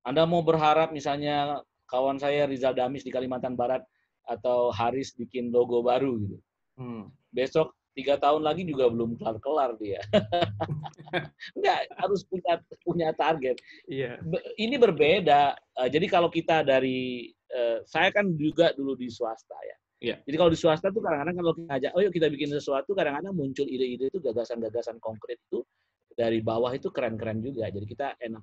Anda mau berharap misalnya kawan saya Rizal Damis di Kalimantan Barat atau Haris bikin logo baru gitu. Hmm. Besok tiga tahun lagi juga belum kelar kelar dia. Enggak harus punya punya target. Yeah. Iya. Ini berbeda. Eh, jadi kalau kita dari eh, saya kan juga dulu di swasta ya. Yeah. Jadi kalau di swasta tuh kadang-kadang kalau kita ajak, oh yuk kita bikin sesuatu, kadang-kadang muncul ide-ide itu gagasan-gagasan konkret itu dari bawah itu keren-keren juga. Jadi kita enak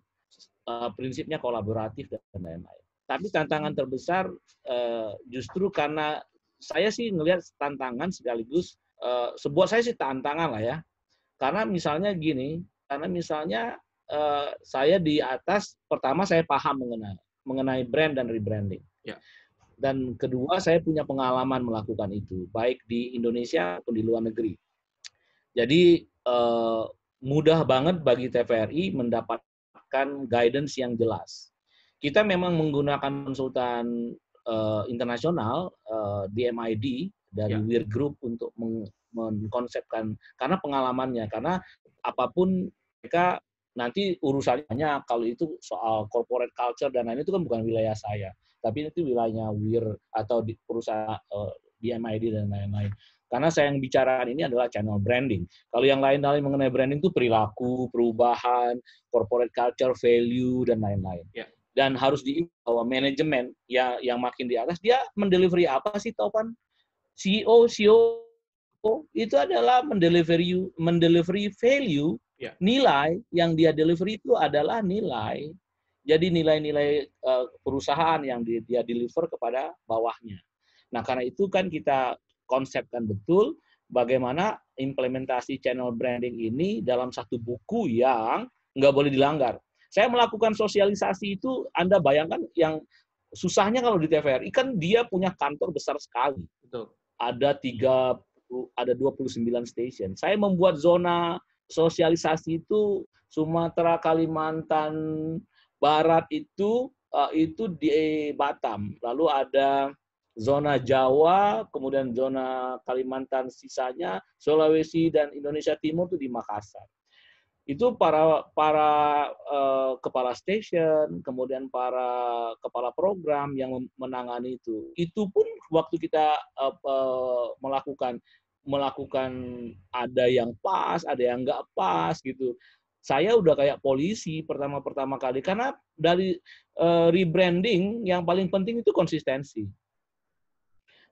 eh, prinsipnya kolaboratif dan lain-lain. Tapi tantangan terbesar eh, justru karena saya sih ngelihat tantangan sekaligus eh, sebuah saya sih tantangan lah ya. Karena misalnya gini, karena misalnya saya di atas pertama saya paham mengenai mengenai brand dan rebranding. Ya. Dan kedua saya punya pengalaman melakukan itu baik di Indonesia maupun di luar negeri. Jadi mudah banget bagi TVRI mendapatkan guidance yang jelas. Kita memang menggunakan konsultan uh, internasional uh, di dari ya. Weir Group untuk meng mengkonsepkan karena pengalamannya karena apapun mereka nanti urusannya kalau itu soal corporate culture dan lain itu kan bukan wilayah saya tapi itu wilayahnya Weir atau di perusahaan uh, di dan lain-lain. Karena saya yang bicaraan ini adalah channel branding. Kalau yang lain-lain mengenai branding itu perilaku, perubahan, corporate culture, value, dan lain-lain. Yeah. Dan harus diingat bahwa manajemen ya, yang makin di atas, dia mendelivery apa sih, Topan? CEO, CEO itu adalah mendelivery, mendelivery value, yeah. nilai yang dia delivery itu adalah nilai. Jadi nilai-nilai uh, perusahaan yang di, dia deliver kepada bawahnya. Nah, karena itu kan kita konsepkan betul bagaimana implementasi channel branding ini dalam satu buku yang nggak boleh dilanggar. Saya melakukan sosialisasi itu, Anda bayangkan yang susahnya kalau di TVRI kan dia punya kantor besar sekali. Betul. Ada tiga ada 29 stasiun. Saya membuat zona sosialisasi itu Sumatera, Kalimantan Barat itu eh, itu di Batam. Lalu ada zona Jawa, kemudian zona Kalimantan sisanya, Sulawesi dan Indonesia Timur itu di Makassar. Itu para para uh, kepala station, kemudian para kepala program yang menangani itu. Itu pun waktu kita uh, uh, melakukan melakukan ada yang pas, ada yang nggak pas gitu saya udah kayak polisi pertama-pertama kali karena dari uh, rebranding yang paling penting itu konsistensi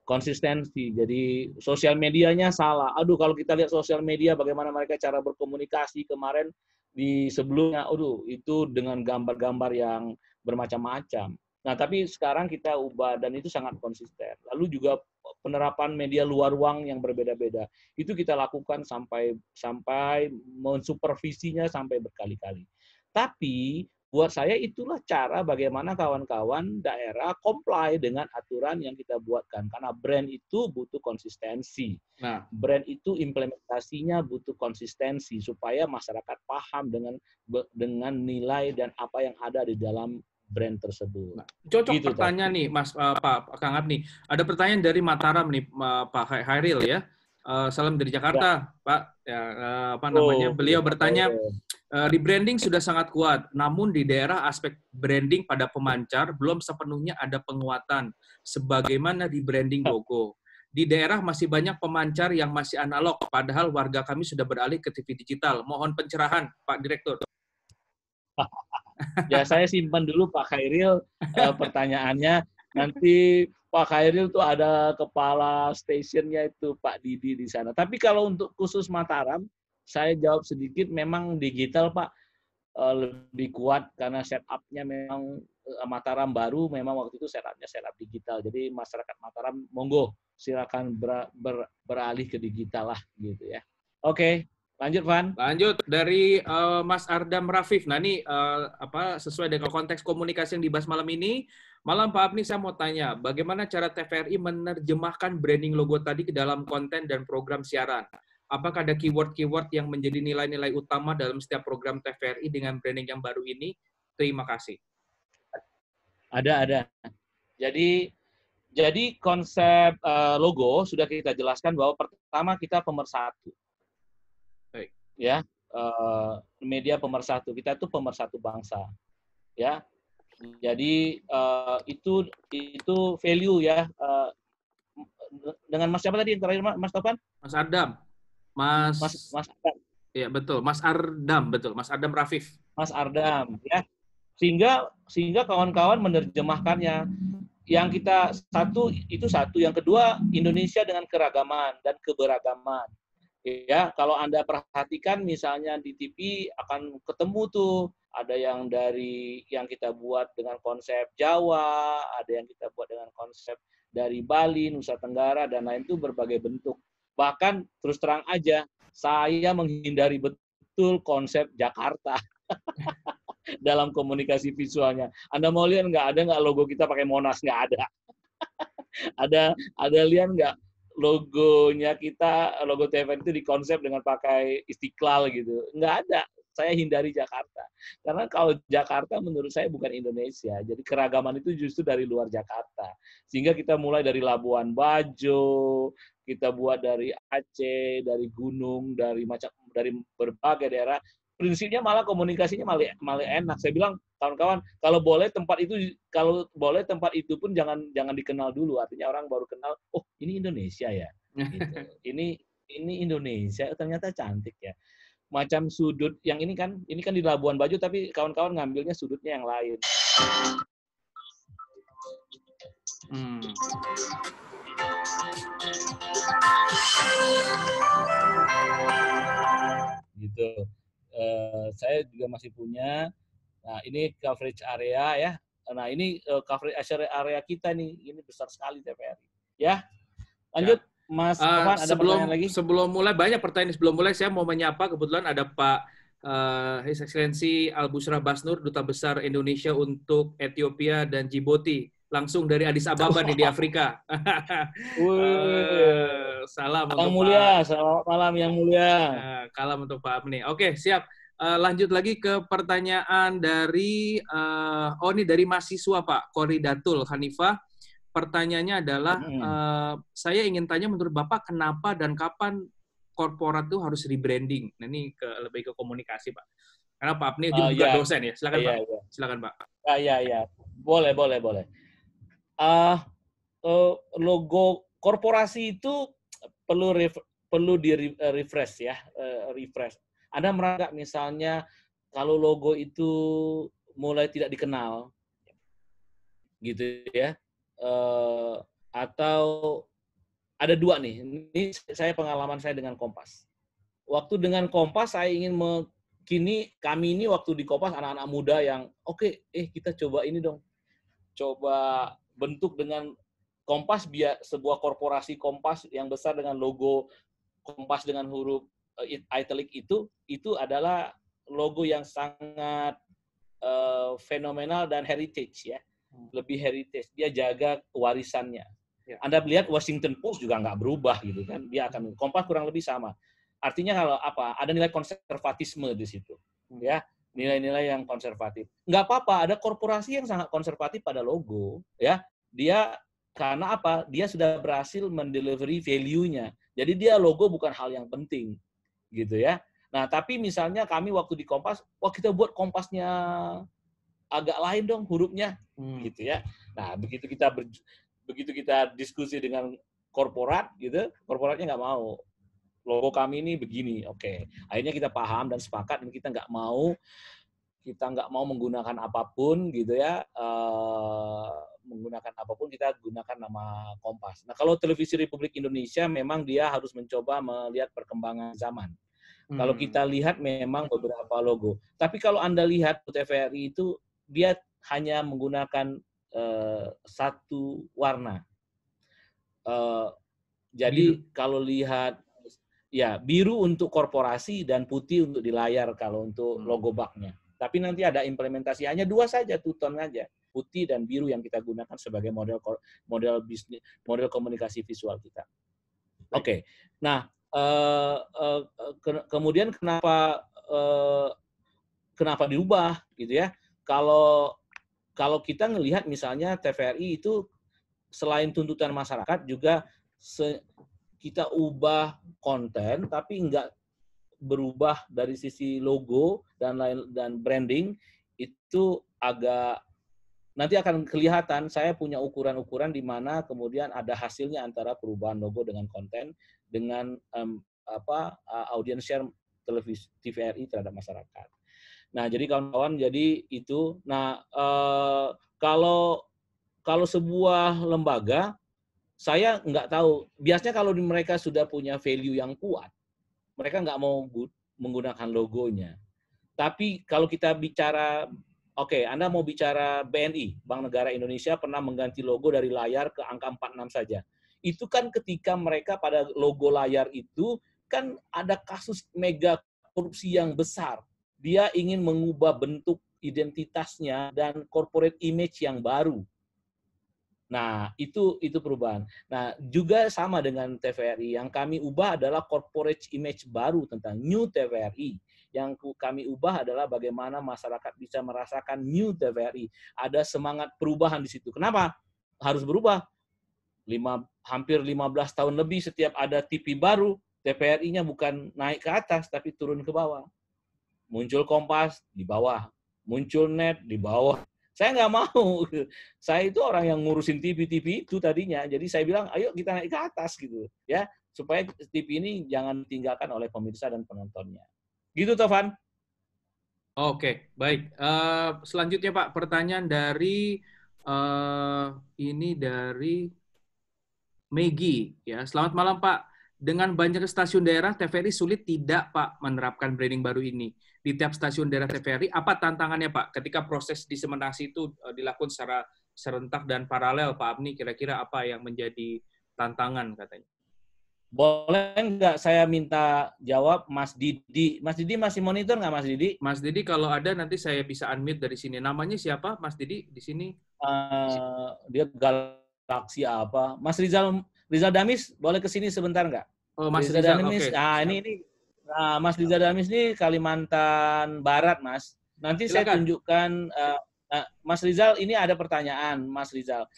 konsistensi. Jadi sosial medianya salah. Aduh kalau kita lihat sosial media bagaimana mereka cara berkomunikasi kemarin di sebelumnya, aduh itu dengan gambar-gambar yang bermacam-macam. Nah tapi sekarang kita ubah dan itu sangat konsisten. Lalu juga penerapan media luar ruang yang berbeda-beda itu kita lakukan sampai sampai mensupervisinya sampai berkali-kali. Tapi buat saya itulah cara bagaimana kawan-kawan daerah comply dengan aturan yang kita buatkan karena brand itu butuh konsistensi. Nah, brand itu implementasinya butuh konsistensi supaya masyarakat paham dengan dengan nilai dan apa yang ada di dalam brand tersebut. Nah, cocok gitu, pertanyaan tak. nih Mas uh, Pak Kang nih. Ada pertanyaan dari Mataram nih uh, Pak Hairil ya. Uh, salam dari Jakarta, ya. Pak. Ya, uh, apa oh, namanya? Oh, beliau iya, bertanya, Eh, di branding sudah sangat kuat, namun di daerah aspek branding pada pemancar belum sepenuhnya ada penguatan sebagaimana di branding logo. Di daerah masih banyak pemancar yang masih analog, padahal warga kami sudah beralih ke TV digital. Mohon pencerahan, Pak Direktur. ya saya simpan dulu Pak Khairil eh, pertanyaannya. Nanti Pak Khairil itu ada kepala stasiunnya itu Pak Didi di sana. Tapi kalau untuk khusus Mataram, saya jawab sedikit memang digital Pak eh, lebih kuat karena setupnya memang eh, Mataram baru memang waktu itu setupnya setup digital jadi masyarakat Mataram monggo silakan ber, ber, beralih ke digital lah gitu ya oke Lanjut, Van. Lanjut dari uh, Mas Ardam Rafif. Nah, ini uh, apa sesuai dengan konteks komunikasi yang dibahas malam ini. Malam Pak Abni, saya mau tanya, bagaimana cara TVRI menerjemahkan branding logo tadi ke dalam konten dan program siaran? apakah ada keyword-keyword yang menjadi nilai-nilai utama dalam setiap program TVRI dengan branding yang baru ini? Terima kasih. Ada, ada. Jadi jadi konsep uh, logo sudah kita jelaskan bahwa pertama kita pemersatu. Baik. Ya, uh, media pemersatu. Kita itu pemersatu bangsa. Ya. Jadi uh, itu itu value ya uh, dengan Mas siapa tadi yang terakhir Mas Topan? Mas Adam. Mas Mas Mas Ardam. Ya, betul. Mas Ardam, betul. Mas Ardam Rafif. Mas Ardam, ya. Sehingga sehingga kawan-kawan menerjemahkannya. Yang kita satu itu satu, yang kedua Indonesia dengan keragaman dan keberagaman. Ya, kalau Anda perhatikan misalnya di TV akan ketemu tuh ada yang dari yang kita buat dengan konsep Jawa, ada yang kita buat dengan konsep dari Bali, Nusa Tenggara, dan lain itu berbagai bentuk. Bahkan terus terang aja, saya menghindari betul konsep Jakarta. dalam komunikasi visualnya. Anda mau lihat nggak ada nggak logo kita pakai Monas nggak ada. ada ada lihat nggak logonya kita logo TVN itu dikonsep dengan pakai istiqlal gitu nggak ada saya hindari Jakarta karena kalau Jakarta menurut saya bukan Indonesia jadi keragaman itu justru dari luar Jakarta sehingga kita mulai dari Labuan Bajo kita buat dari Aceh, dari gunung, dari macam dari berbagai daerah. Prinsipnya malah komunikasinya malah malah enak. Saya bilang kawan-kawan, kalau boleh tempat itu kalau boleh tempat itu pun jangan jangan dikenal dulu. Artinya orang baru kenal, oh ini Indonesia ya. Gitu. Ini ini Indonesia oh, ternyata cantik ya. Macam sudut yang ini kan ini kan di Labuan Bajo tapi kawan-kawan ngambilnya sudutnya yang lain. Hmm. Gitu. Uh, saya juga masih punya. Nah, ini coverage area ya. Nah, ini uh, coverage area kita nih. Ini besar sekali TVRI. Ya. Lanjut. Ya. Mas uh, ada sebelum, lagi? Sebelum mulai, banyak pertanyaan sebelum mulai. Saya mau menyapa, kebetulan ada Pak uh, His Excellency Al Busra Basnur, Duta Besar Indonesia untuk Ethiopia dan Djibouti langsung dari Addis Ababa nih di Afrika. uh, salam untuk mulia, Pak. selamat malam yang mulia. Uh, kalam untuk Pak Amni. Oke, siap. Eh, lanjut lagi ke pertanyaan dari uh, oh ini dari mahasiswa Pak Koridatul Hanifah. Pertanyaannya adalah hmm. saya ingin tanya menurut Bapak kenapa dan kapan korporat itu harus rebranding? Nah, ini ke lebih ke komunikasi Pak. Karena Pak Abni uh, juga oh, iya. dosen ya. Silakan ya, Pak. Ya. Silakan Pak. Ya ya ya. Boleh boleh boleh uh, logo korporasi itu perlu ref, perlu di eh, refresh ya, uh, refresh. Anda merangkak misalnya kalau logo itu mulai tidak dikenal, gitu ya, uh, atau ada dua nih. Ini saya pengalaman saya dengan Kompas. Waktu dengan Kompas saya ingin me, kini kami ini waktu di Kompas anak-anak muda yang oke, okay, eh kita coba ini dong. Coba bentuk dengan Kompas biar sebuah korporasi Kompas yang besar dengan logo Kompas dengan huruf eh, italic itu itu adalah logo yang sangat uh, fenomenal dan heritage ya hmm. lebih heritage dia jaga warisannya ya. Anda melihat Washington Post juga nggak berubah gitu kan dia akan hmm. Kompas kurang lebih sama artinya kalau apa ada nilai konservatisme di situ hmm. ya nilai-nilai yang konservatif. Nggak apa-apa, ada korporasi yang sangat konservatif pada logo, ya. Dia karena apa? Dia sudah berhasil mendelivery value-nya. Jadi dia logo bukan hal yang penting, gitu ya. Nah, tapi misalnya kami waktu di Kompas, wah kita buat kompasnya agak lain dong hurufnya, hmm. gitu ya. Nah, begitu kita ber, begitu kita diskusi dengan korporat, gitu, korporatnya nggak mau logo kami ini begini. Oke, okay. akhirnya kita paham dan sepakat dan kita nggak mau kita nggak mau menggunakan apapun gitu ya uh, menggunakan apapun kita gunakan nama Kompas. Nah kalau televisi Republik Indonesia memang dia harus mencoba melihat perkembangan zaman. Hmm. Kalau kita lihat memang beberapa logo. Tapi kalau anda lihat TVRI itu dia hanya menggunakan uh, satu warna. Uh, jadi kalau lihat ya biru untuk korporasi dan putih untuk di layar kalau untuk hmm. logo baknya. Tapi nanti ada implementasi hanya dua saja, tuton aja, putih dan biru yang kita gunakan sebagai model model bisnis model komunikasi visual kita. Oke, okay. nah uh, uh, ke, kemudian kenapa eh, kenapa diubah gitu ya? Kalau kalau kita ngelihat misalnya TVRI itu selain tuntutan masyarakat juga se, kita ubah konten tapi nggak berubah dari sisi logo dan lain dan branding itu agak nanti akan kelihatan saya punya ukuran-ukuran di mana kemudian ada hasilnya antara perubahan logo dengan konten dengan um, apa uh, audience share televisi TVRI terhadap masyarakat. Nah, jadi kawan-kawan jadi itu nah uh, kalau kalau sebuah lembaga saya nggak tahu. Biasanya kalau mereka sudah punya value yang kuat, mereka nggak mau menggunakan logonya. Tapi kalau kita bicara, oke, okay, Anda mau bicara BNI, Bank Negara Indonesia pernah mengganti logo dari layar ke angka 46 saja. Itu kan ketika mereka pada logo layar itu, kan ada kasus mega korupsi yang besar. Dia ingin mengubah bentuk identitasnya dan corporate image yang baru. Nah, itu itu perubahan. Nah, juga sama dengan TVRI yang kami ubah adalah corporate image baru tentang new TVRI. Yang kami ubah adalah bagaimana masyarakat bisa merasakan new TVRI. Ada semangat perubahan di situ. Kenapa? Harus berubah. Lima, hampir 15 tahun lebih setiap ada TV baru, TVRI-nya bukan naik ke atas tapi turun ke bawah. Muncul Kompas di bawah, muncul Net di bawah, saya nggak mau. Saya itu orang yang ngurusin TV-TV itu tadinya. Jadi saya bilang, ayo kita naik ke atas gitu. ya Supaya TV ini jangan ditinggalkan oleh pemirsa dan penontonnya. Gitu, Tovan. Oke, baik. Uh, selanjutnya Pak, pertanyaan dari uh, ini dari Megi. Ya, selamat malam Pak dengan banyak stasiun daerah, TVRI sulit tidak, Pak, menerapkan branding baru ini. Di tiap stasiun daerah TVRI, apa tantangannya, Pak, ketika proses diseminasi itu e, dilakukan secara serentak dan paralel, Pak Abni, kira-kira apa yang menjadi tantangan katanya? Boleh nggak saya minta jawab Mas Didi? Mas Didi masih monitor nggak Mas Didi? Mas Didi kalau ada nanti saya bisa unmute dari sini. Namanya siapa Mas Didi di sini? Uh, dia galaksi apa? Mas Rizal Rizal Damis boleh ke sini sebentar nggak? Oh, Mas Rizal, Rizal Damis. Okay. Nah, ini ini nah, Mas Rizal Damis ini Kalimantan Barat, Mas. Nanti Silakan. saya tunjukkan uh, uh, Mas Rizal ini ada pertanyaan, Mas Rizal.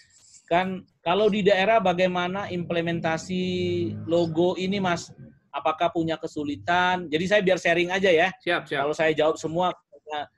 Kan kalau di daerah bagaimana implementasi logo ini, Mas? Apakah punya kesulitan? Jadi saya biar sharing aja ya. Siap, siap. Kalau saya jawab semua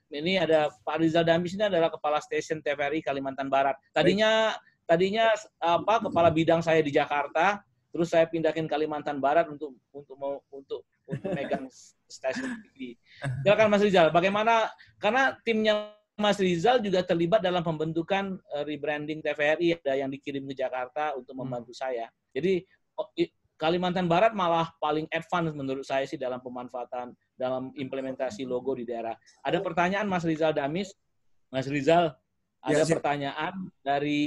ini ada Pak Rizal Damis ini adalah kepala stasiun TVRI Kalimantan Barat. Tadinya tadinya apa kepala bidang saya di Jakarta, terus saya pindahin Kalimantan Barat untuk untuk mau untuk untuk megang stasiun TV. Silakan Mas Rizal, bagaimana karena timnya Mas Rizal juga terlibat dalam pembentukan eh, rebranding TVRI ada yang dikirim ke Jakarta untuk hmm. membantu hmm. saya. Jadi oh, Kalimantan Barat malah paling advance menurut saya sih dalam pemanfaatan dalam implementasi logo di daerah. Ada pertanyaan Mas Rizal Damis? Mas Rizal, Iya ada ya, pertanyaan dari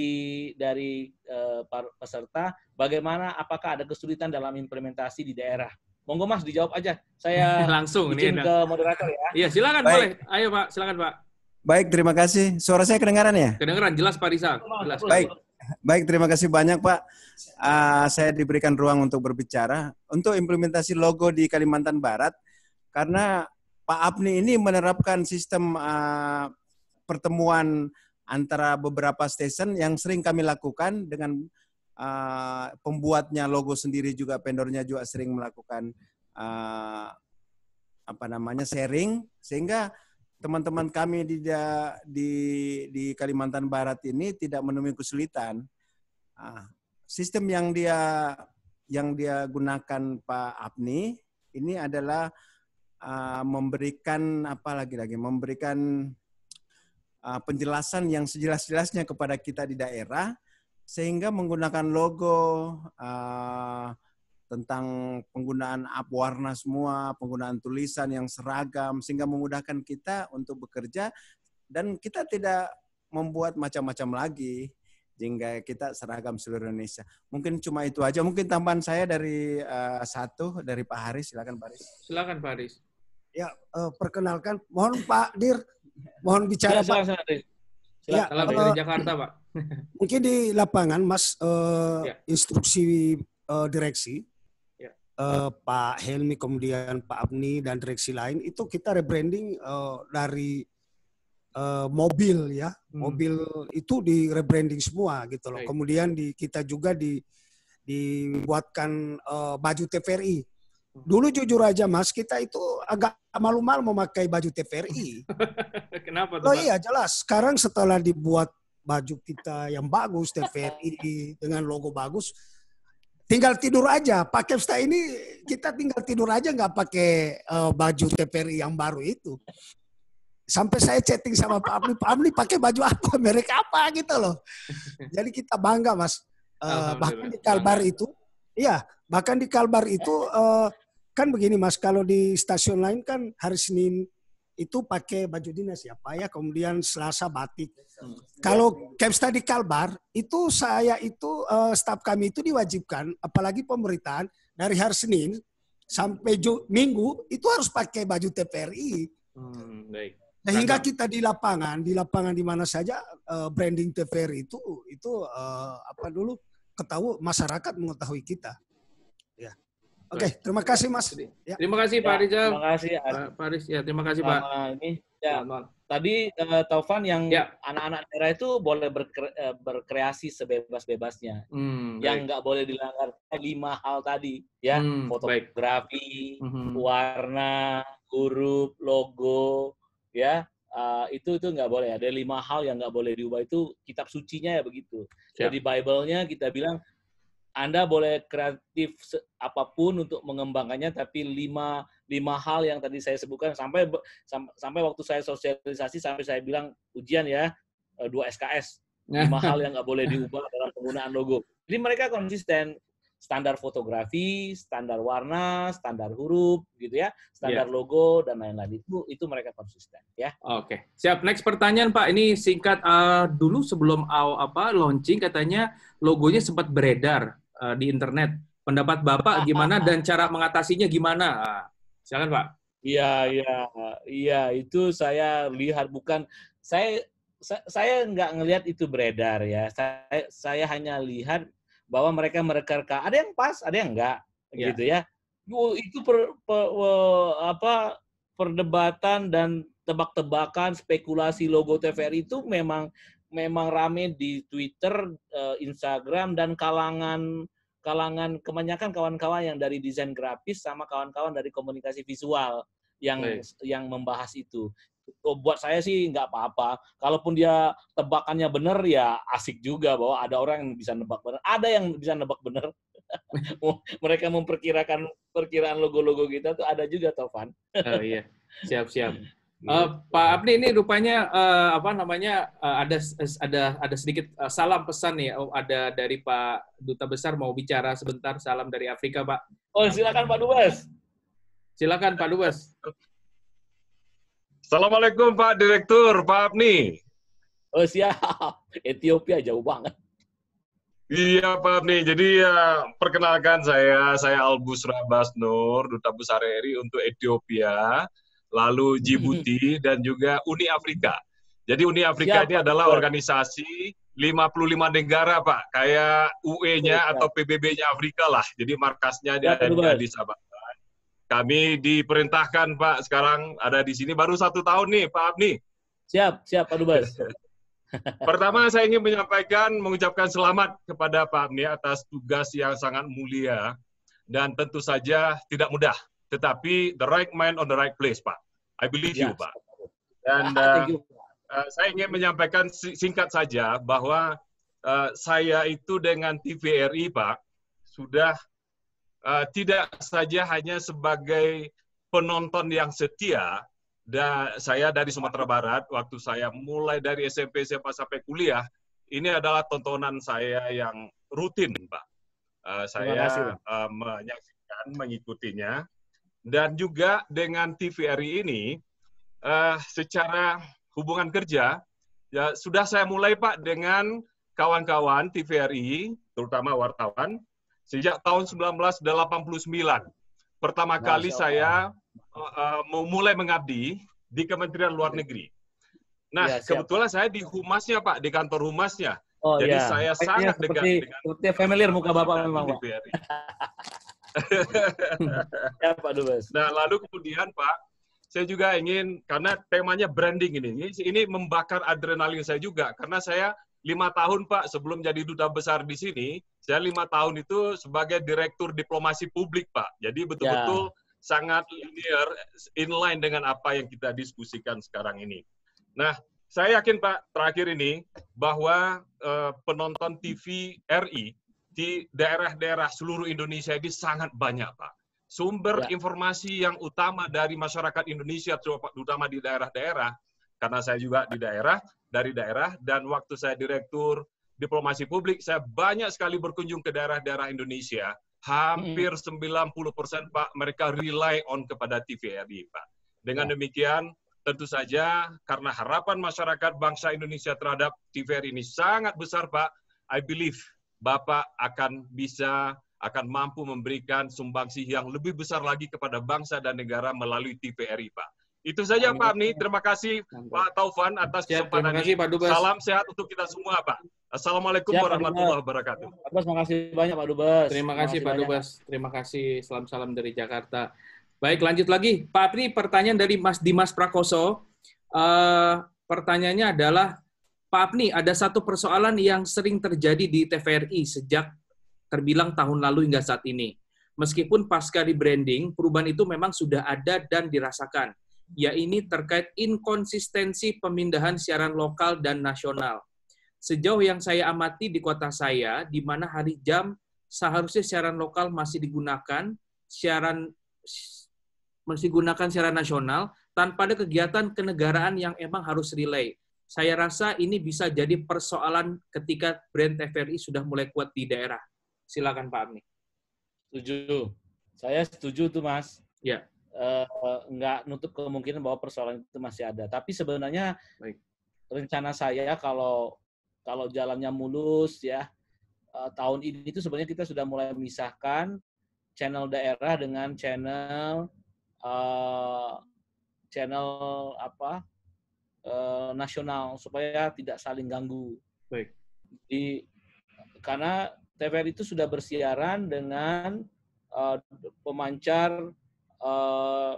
dari uh, peserta bagaimana apakah ada kesulitan dalam implementasi di daerah monggo mas dijawab aja saya langsung izin ya. ke moderator ya iya silakan baik. boleh ayo pak silakan pak baik terima kasih suara saya kedengaran ya kedengaran jelas pak Risa jelas baik baik terima kasih banyak pak uh, saya diberikan ruang untuk berbicara untuk implementasi logo di Kalimantan Barat karena Pak Apni ini menerapkan sistem uh, pertemuan antara beberapa stasiun yang sering kami lakukan dengan uh, pembuatnya logo sendiri juga pendornya juga sering melakukan uh, apa namanya sharing sehingga teman-teman kami di, di di Kalimantan Barat ini tidak menemui kesulitan. Uh, sistem yang dia yang dia gunakan Pak Abni ini adalah uh, memberikan apa lagi lagi memberikan Uh, penjelasan yang sejelas-jelasnya kepada kita di daerah sehingga menggunakan logo uh, tentang penggunaan up warna semua, penggunaan tulisan yang seragam sehingga memudahkan kita untuk bekerja dan kita tidak membuat macam-macam lagi sehingga kita seragam seluruh Indonesia. Mungkin cuma itu aja. Mungkin tambahan saya dari uh, satu dari Pak Haris. Silakan Pak Haris. Silakan Pak Haris. Ya, uh, perkenalkan, mohon Pak Dir Mohon bicara ya, Pak. Silakan, ya, kalau, eh, dari Jakarta Pak. mungkin di lapangan Mas uh, ya. instruksi uh, direksi ya. uh, Pak Helmi kemudian Pak Abni dan direksi lain itu kita rebranding uh, dari Uh, mobil ya hmm. mobil itu di rebranding semua gitu loh Baik. kemudian di kita juga di dibuatkan uh, baju TVRI Dulu jujur aja Mas, kita itu agak malu-malu memakai baju TVRI. Kenapa tuh? Oh iya jelas. Sekarang setelah dibuat baju kita yang bagus TVRI dengan logo bagus, tinggal tidur aja. Pakai pesta ini kita tinggal tidur aja nggak pakai uh, baju TVRI yang baru itu. Sampai saya chatting sama Pak Amli, Pak Amli pakai baju apa, merek apa gitu loh. Jadi kita bangga Mas. Uh, bahkan di Kalbar itu Iya, bahkan di Kalbar itu uh, kan begini Mas, kalau di stasiun lain kan hari Senin itu pakai baju dinas ya Pak ya, kemudian Selasa batik. Hmm. Kalau Kepsta di Kalbar itu saya itu uh, staf kami itu diwajibkan apalagi pemerintahan dari hari Senin sampai Ju Minggu itu harus pakai baju TPRI. Hmm, baik. hingga kita di lapangan, di lapangan di mana saja uh, branding TPRI itu itu uh, apa dulu ketahui masyarakat mengetahui kita. Ya. Oke, okay, terima kasih Mas. Ya. Terima kasih Pak ya, Rizal. Terima kasih Pak Rizal. Ya, terima kasih Pak. Ini ya. Tadi uh, Taufan yang anak ya. anak-anak daerah itu boleh berkre eh, berkreasi sebebas-bebasnya. Hmm, yang nggak boleh dilanggar eh, lima hal tadi, ya, hmm, fotografi, baik. Hmm. warna, huruf, logo, ya, uh, itu itu nggak boleh. Ada lima hal yang nggak boleh diubah itu kitab sucinya ya begitu. Yeah. Jadi Bible-nya kita bilang Anda boleh kreatif apapun untuk mengembangkannya, tapi lima lima hal yang tadi saya sebutkan sampai sampai waktu saya sosialisasi sampai saya bilang ujian ya eh, dua SKS lima hal yang nggak boleh diubah dalam penggunaan logo. Jadi mereka konsisten standar fotografi, standar warna, standar huruf gitu ya, standar yeah. logo dan lain-lain itu itu mereka konsisten ya. Oke. Okay. Siap. Next pertanyaan Pak, ini singkat uh, dulu sebelum uh, apa launching katanya logonya sempat beredar uh, di internet. Pendapat Bapak gimana dan cara mengatasinya gimana? Uh, silakan Pak. Iya, iya, iya itu saya lihat bukan saya saya nggak ngelihat itu beredar ya. Saya saya hanya lihat bahwa mereka mereka ada yang pas ada yang enggak yeah. gitu ya itu per, per, apa perdebatan dan tebak-tebakan spekulasi logo TVRI itu memang memang rame di Twitter, eh, Instagram dan kalangan kalangan kebanyakan kawan-kawan yang dari desain grafis sama kawan-kawan dari komunikasi visual yang Baik. yang membahas itu buat saya sih nggak apa-apa. Kalaupun dia tebakannya benar ya asik juga bahwa ada orang yang bisa nebak benar. ada yang bisa nebak benar. Mereka memperkirakan perkiraan logo-logo kita tuh ada juga Taufan. oh iya, siap-siap. Uh, eh, Pak Abdi ini rupanya uh, apa namanya uh, ada ada ada sedikit uh, salam pesan nih oh, ada dari Pak Duta Besar mau bicara sebentar salam dari Afrika Pak. Oh silakan Pak Dubes. Silakan Pak Dubes. Assalamualaikum Pak Direktur, Pak Abni. Oh siap, Ethiopia jauh banget. Iya Pak Abni, jadi ya perkenalkan saya, saya Albus Rabas Nur, Duta Besar RI untuk Ethiopia, lalu hmm. Djibouti, dan juga Uni Afrika. Jadi Uni Afrika siap, ini Pak. adalah organisasi 55 negara Pak, kayak UE-nya atau PBB-nya Afrika lah, jadi markasnya di Addis Ababa. Kami diperintahkan Pak sekarang ada di sini baru satu tahun nih Pak Abni. Siap, siap Pak Dubes. Pertama saya ingin menyampaikan, mengucapkan selamat kepada Pak Abni atas tugas yang sangat mulia dan tentu saja tidak mudah. Tetapi the right man on the right place Pak. I believe yes. you ya, Pak. Dan uh, uh, saya ingin menyampaikan singkat saja bahwa uh, saya itu dengan TVRI Pak sudah Eh, tidak saja hanya sebagai penonton yang setia, da, saya dari Sumatera Barat, waktu saya mulai dari SMP, sampai sampai kuliah, ini adalah tontonan saya yang rutin, Pak. Uh, saya uh, menyaksikan, mengikutinya, dan juga dengan TVRI ini, uh, secara hubungan kerja, ya sudah saya mulai Pak dengan kawan-kawan TVRI, terutama wartawan, sejak tahun 1989. Pertama nah, kali saya uh, mulai mengabdi di Kementerian Luar Negeri. Nah, ya, kebetulan saya di humasnya Pak, di kantor humasnya. Oh, Jadi ya. saya sangat dekat dengan seperti familiar muka Bapak memang, Pak. ya, Pak Dubes. Nah, lalu kemudian Pak, saya juga ingin karena temanya branding Ini, ini membakar adrenalin saya juga karena saya lima tahun Pak sebelum jadi duta besar di sini, saya lima tahun itu sebagai direktur diplomasi publik Pak. Jadi betul-betul ya. sangat linear, inline dengan apa yang kita diskusikan sekarang ini. Nah, saya yakin Pak terakhir ini bahwa eh, penonton TV RI di daerah-daerah seluruh Indonesia ini sangat banyak Pak. Sumber ya. informasi yang utama dari masyarakat Indonesia terutama di daerah-daerah karena saya juga di daerah, dari daerah, dan waktu saya direktur diplomasi publik, saya banyak sekali berkunjung ke daerah-daerah Indonesia. Hampir 90 persen, Pak, mereka rely on kepada TVRI, Pak. Dengan ya. demikian, tentu saja karena harapan masyarakat bangsa Indonesia terhadap TVRI ini sangat besar, Pak. I believe Bapak akan bisa akan mampu memberikan sumbangsih yang lebih besar lagi kepada bangsa dan negara melalui TVRI, Pak. Itu saja Pak Abni. Terima kasih Pak Taufan atas kesempatan ini. Pak Dubes. Salam sehat untuk kita semua Pak. Assalamualaikum Siap, warahmatullahi wabarakatuh. Pak Dubes, makasih banyak Pak Dubes. Terima kasih Pak Dubes. Terima kasih. Salam-salam dari Jakarta. Baik, lanjut lagi. Pak Abni, pertanyaan dari Mas Dimas Prakoso. Uh, pertanyaannya adalah, Pak Apni, ada satu persoalan yang sering terjadi di TVRI sejak terbilang tahun lalu hingga saat ini. Meskipun pasca di branding, perubahan itu memang sudah ada dan dirasakan Ya ini terkait inkonsistensi pemindahan siaran lokal dan nasional. Sejauh yang saya amati di kota saya, di mana hari jam seharusnya siaran lokal masih digunakan, siaran masih digunakan siaran nasional, tanpa ada kegiatan kenegaraan yang emang harus relay. Saya rasa ini bisa jadi persoalan ketika brand TVRI sudah mulai kuat di daerah. Silakan Pak Amni. Setuju. Saya setuju tuh Mas. Ya. Eh, nggak uh, nutup kemungkinan bahwa persoalan itu masih ada. Tapi sebenarnya Baik. rencana saya kalau kalau jalannya mulus ya uh, tahun ini itu sebenarnya kita sudah mulai memisahkan channel daerah dengan channel uh, channel apa uh, nasional supaya tidak saling ganggu. Baik. Di karena TVRI itu sudah bersiaran dengan uh, pemancar uh,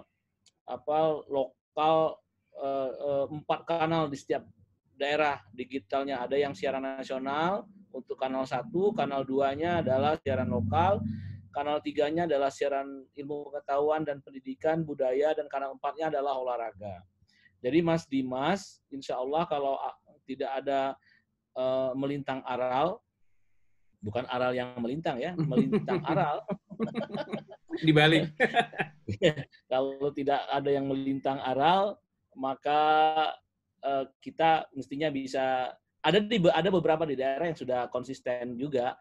apa lokal uh, uh, empat kanal di setiap daerah digitalnya ada yang siaran nasional untuk kanal satu, kanal duanya adalah siaran lokal, kanal tiganya adalah siaran ilmu pengetahuan dan pendidikan budaya dan kanal empatnya adalah olahraga. Jadi Mas Dimas, insya Allah kalau ah, tidak ada uh, melintang aral, bukan aral yang melintang ya, melintang aral di Bali. Iya, kalau tidak ada yang melintang aral, maka uh, kita mestinya bisa ada di ada beberapa di daerah yang sudah konsisten juga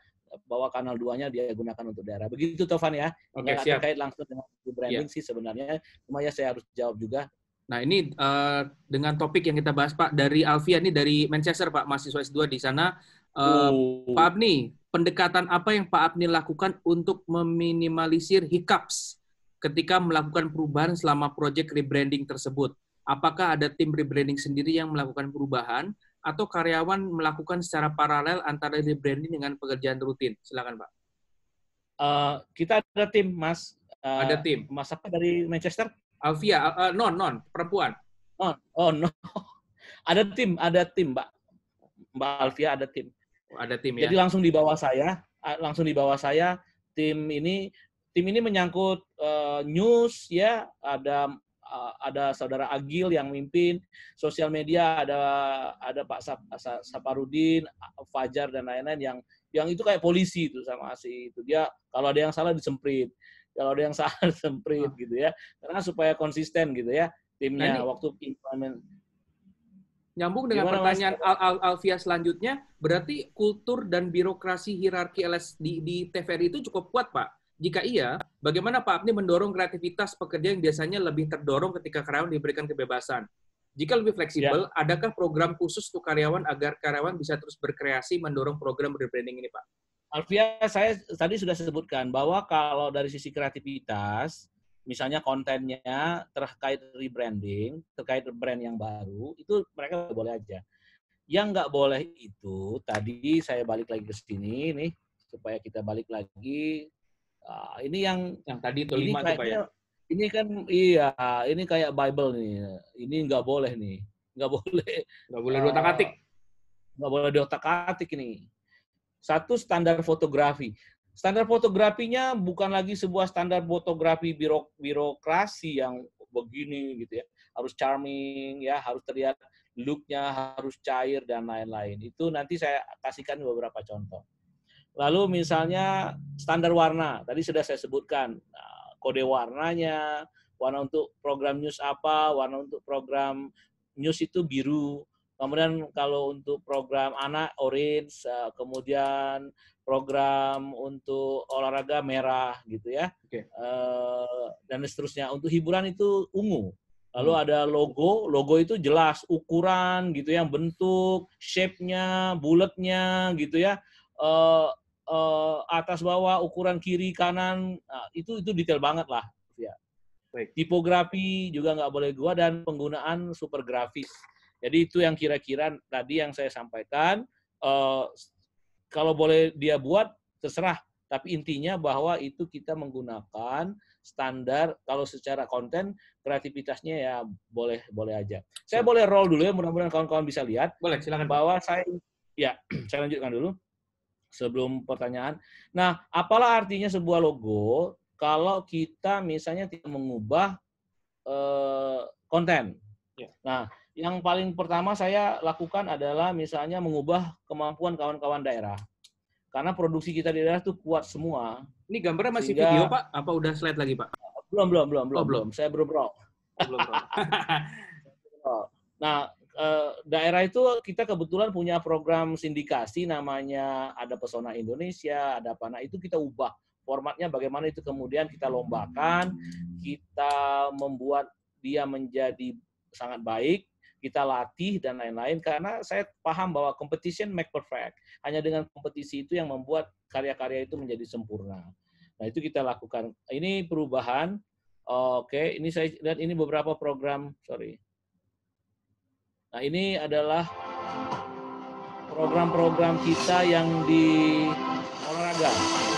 bahwa kanal duanya dia gunakan untuk daerah. Begitu Tovan ya. Oke, okay, terkait langsung dengan branding yeah. sih sebenarnya. Cuma ya saya harus jawab juga Nah, ini uh, dengan topik yang kita bahas, Pak, dari Alfian, ini dari Manchester, Pak, mahasiswa S2 di sana. Eh, uh, oh. Pak Abni, pendekatan apa yang Pak Abni lakukan untuk meminimalisir hiccups ketika melakukan perubahan selama proyek rebranding tersebut? Apakah ada tim rebranding sendiri yang melakukan perubahan atau karyawan melakukan secara paralel antara rebranding dengan pekerjaan rutin? Silakan, Pak. Uh, kita ada tim, Mas. Uh, ada tim. Mas apa dari Manchester? Alvia, uh, non, non, perempuan. Oh, oh no. ada tim, ada tim, Mbak. Mbak Alvia ada tim. Ada tim ya. Jadi langsung di bawah saya, langsung di bawah saya tim ini tim ini menyangkut uh, news ya, ada uh, ada saudara Agil yang mimpin, sosial media ada ada Pak Sap, Saparudin, Fajar dan lain-lain yang yang itu kayak polisi itu sama si itu dia kalau ada yang salah disemprit kalau ada yang salah semprit ah. gitu ya karena supaya konsisten gitu ya timnya nah, waktu implement nyambung dengan Gimana pertanyaan Al Al Alfia selanjutnya, berarti kultur dan birokrasi hierarki LS di, di TVRI itu cukup kuat, Pak. Jika iya, bagaimana Pak Abni mendorong kreativitas pekerja yang biasanya lebih terdorong ketika karyawan diberikan kebebasan? Jika lebih fleksibel, ya. adakah program khusus untuk karyawan agar karyawan bisa terus berkreasi mendorong program rebranding ini, Pak? Alfia, saya tadi sudah sebutkan bahwa kalau dari sisi kreativitas, misalnya kontennya terkait rebranding, terkait brand yang baru, itu mereka boleh aja. Yang nggak boleh itu, tadi saya balik lagi ke sini nih, supaya kita balik lagi. Uh, ini yang yang tadi itu lima tuh ya. Ini kan iya, ini kayak Bible nih. Ini nggak boleh nih, nggak boleh. Nggak boleh uh, takatik, atik. Ah, nggak boleh dua atik ini. Satu standar fotografi. Standar fotografinya bukan lagi sebuah standar fotografi birok birokrasi yang begini gitu ya. Harus charming ya, harus terlihat looknya harus cair dan lain-lain. Itu nanti saya kasihkan beberapa contoh. Lalu misalnya standar warna, tadi sudah saya sebutkan nah, kode warnanya, warna untuk program news apa, warna untuk program news itu biru, Kemudian kalau untuk program anak orange, eh, kemudian program untuk olahraga merah gitu ya, okay. Eh, dan seterusnya. Untuk hiburan itu ungu. Lalu hmm. ada logo, logo itu jelas ukuran gitu yang bentuk, shape-nya, bulatnya gitu ya. Eh, atas bawah, ukuran kiri kanan, nah, itu itu detail banget lah ya. Baik. Tipografi juga nggak boleh gua dan penggunaan super grafis jadi itu yang kira-kira tadi yang saya sampaikan. Uh, kalau boleh dia buat, terserah. Tapi intinya bahwa itu kita menggunakan standar kalau secara konten kreativitasnya ya boleh boleh aja. Saya boleh roll dulu ya mudah-mudahan kawan-kawan bisa lihat. Boleh, silakan. Bahwa saya ya saya lanjutkan dulu sebelum pertanyaan. Nah, apalah artinya sebuah logo kalau kita misalnya tidak mengubah eh, konten. Ya. Nah, yang paling pertama saya lakukan adalah misalnya mengubah kemampuan kawan-kawan daerah. Karena produksi kita di daerah itu kuat semua. Ini gambarnya masih sehingga... video, Pak? Apa udah slide lagi, Pak? Belum, belum, belum, belum. Oh, belum. Saya belum roll. Oh, nah, eh, daerah itu kita kebetulan punya program sindikasi namanya ada Pesona Indonesia, ada apa? Nah itu kita ubah formatnya bagaimana itu kemudian kita lombakan, kita membuat dia menjadi sangat baik kita latih dan lain-lain karena saya paham bahwa competition make perfect. Hanya dengan kompetisi itu yang membuat karya-karya itu menjadi sempurna. Nah, itu kita lakukan. Ini perubahan. Oke, okay. ini saya lihat ini beberapa program, sorry. Nah, ini adalah program-program kita yang di olahraga.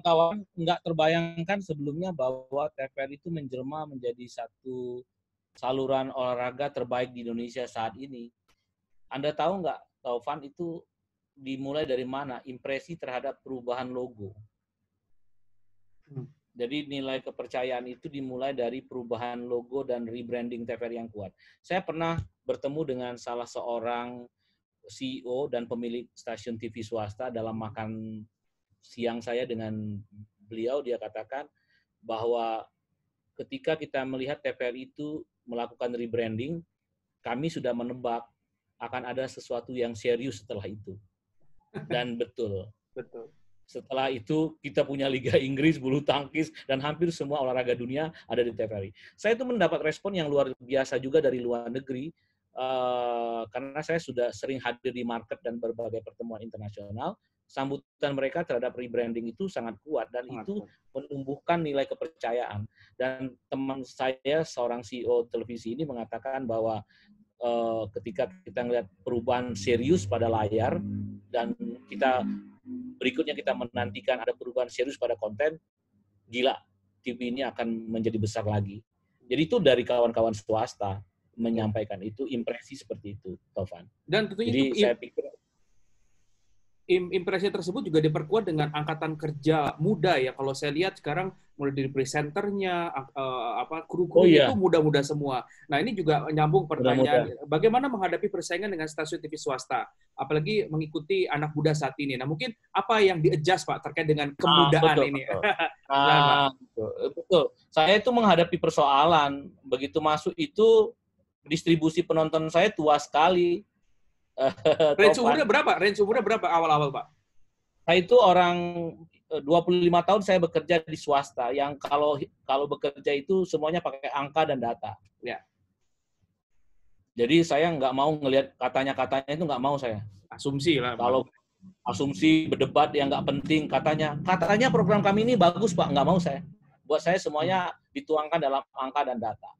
kawan-kawan nggak terbayangkan sebelumnya bahwa TVRI itu menjelma menjadi satu saluran olahraga terbaik di Indonesia saat ini. Anda tahu nggak, Taufan itu dimulai dari mana? Impresi terhadap perubahan logo. Hmm. Jadi nilai kepercayaan itu dimulai dari perubahan logo dan rebranding TVRI yang kuat. Saya pernah bertemu dengan salah seorang CEO dan pemilik stasiun TV swasta dalam makan siang saya dengan beliau dia katakan bahwa ketika kita melihat TPR itu melakukan rebranding, kami sudah menebak akan ada sesuatu yang serius setelah itu. Dan betul. Betul. Setelah itu kita punya Liga Inggris, bulu tangkis, dan hampir semua olahraga dunia ada di TVRI. Saya itu mendapat respon yang luar biasa juga dari luar negeri, uh, karena saya sudah sering hadir di market dan berbagai pertemuan internasional sambutan mereka terhadap rebranding itu sangat kuat dan itu menumbuhkan nilai kepercayaan. Dan teman saya seorang CEO televisi ini mengatakan bahwa uh, ketika kita melihat perubahan serius pada layar dan kita berikutnya kita menantikan ada perubahan serius pada konten, gila TV ini akan menjadi besar lagi. Jadi itu dari kawan-kawan swasta menyampaikan itu impresi seperti itu, Tovan. Dan tentunya Jadi itu, saya pikir impresi tersebut juga diperkuat dengan angkatan kerja muda ya. Kalau saya lihat sekarang mulai dari presenternya, uh, apa kru-kru oh, iya. itu muda-muda semua. Nah ini juga nyambung pertanyaan, muda bagaimana menghadapi persaingan dengan stasiun TV swasta, apalagi mengikuti anak muda saat ini. Nah mungkin apa yang diadjust pak terkait dengan ah, kemudaan ah, betul, ini? Betul. ah, betul. Saya itu menghadapi persoalan begitu masuk itu distribusi penonton saya tua sekali Eh, range umurnya berapa? Range umurnya berapa awal-awal, Pak? Saya itu orang 25 eh, tahun saya bekerja di swasta yang kalau kalau bekerja itu semuanya pakai angka dan data. Ya. Jadi saya nggak mau ngelihat katanya-katanya itu nggak mau saya. Asumsi lah. Kalau asumsi berdebat yang nggak penting katanya katanya program kami ini bagus pak nggak mau saya buat saya semuanya dituangkan dalam angka dan data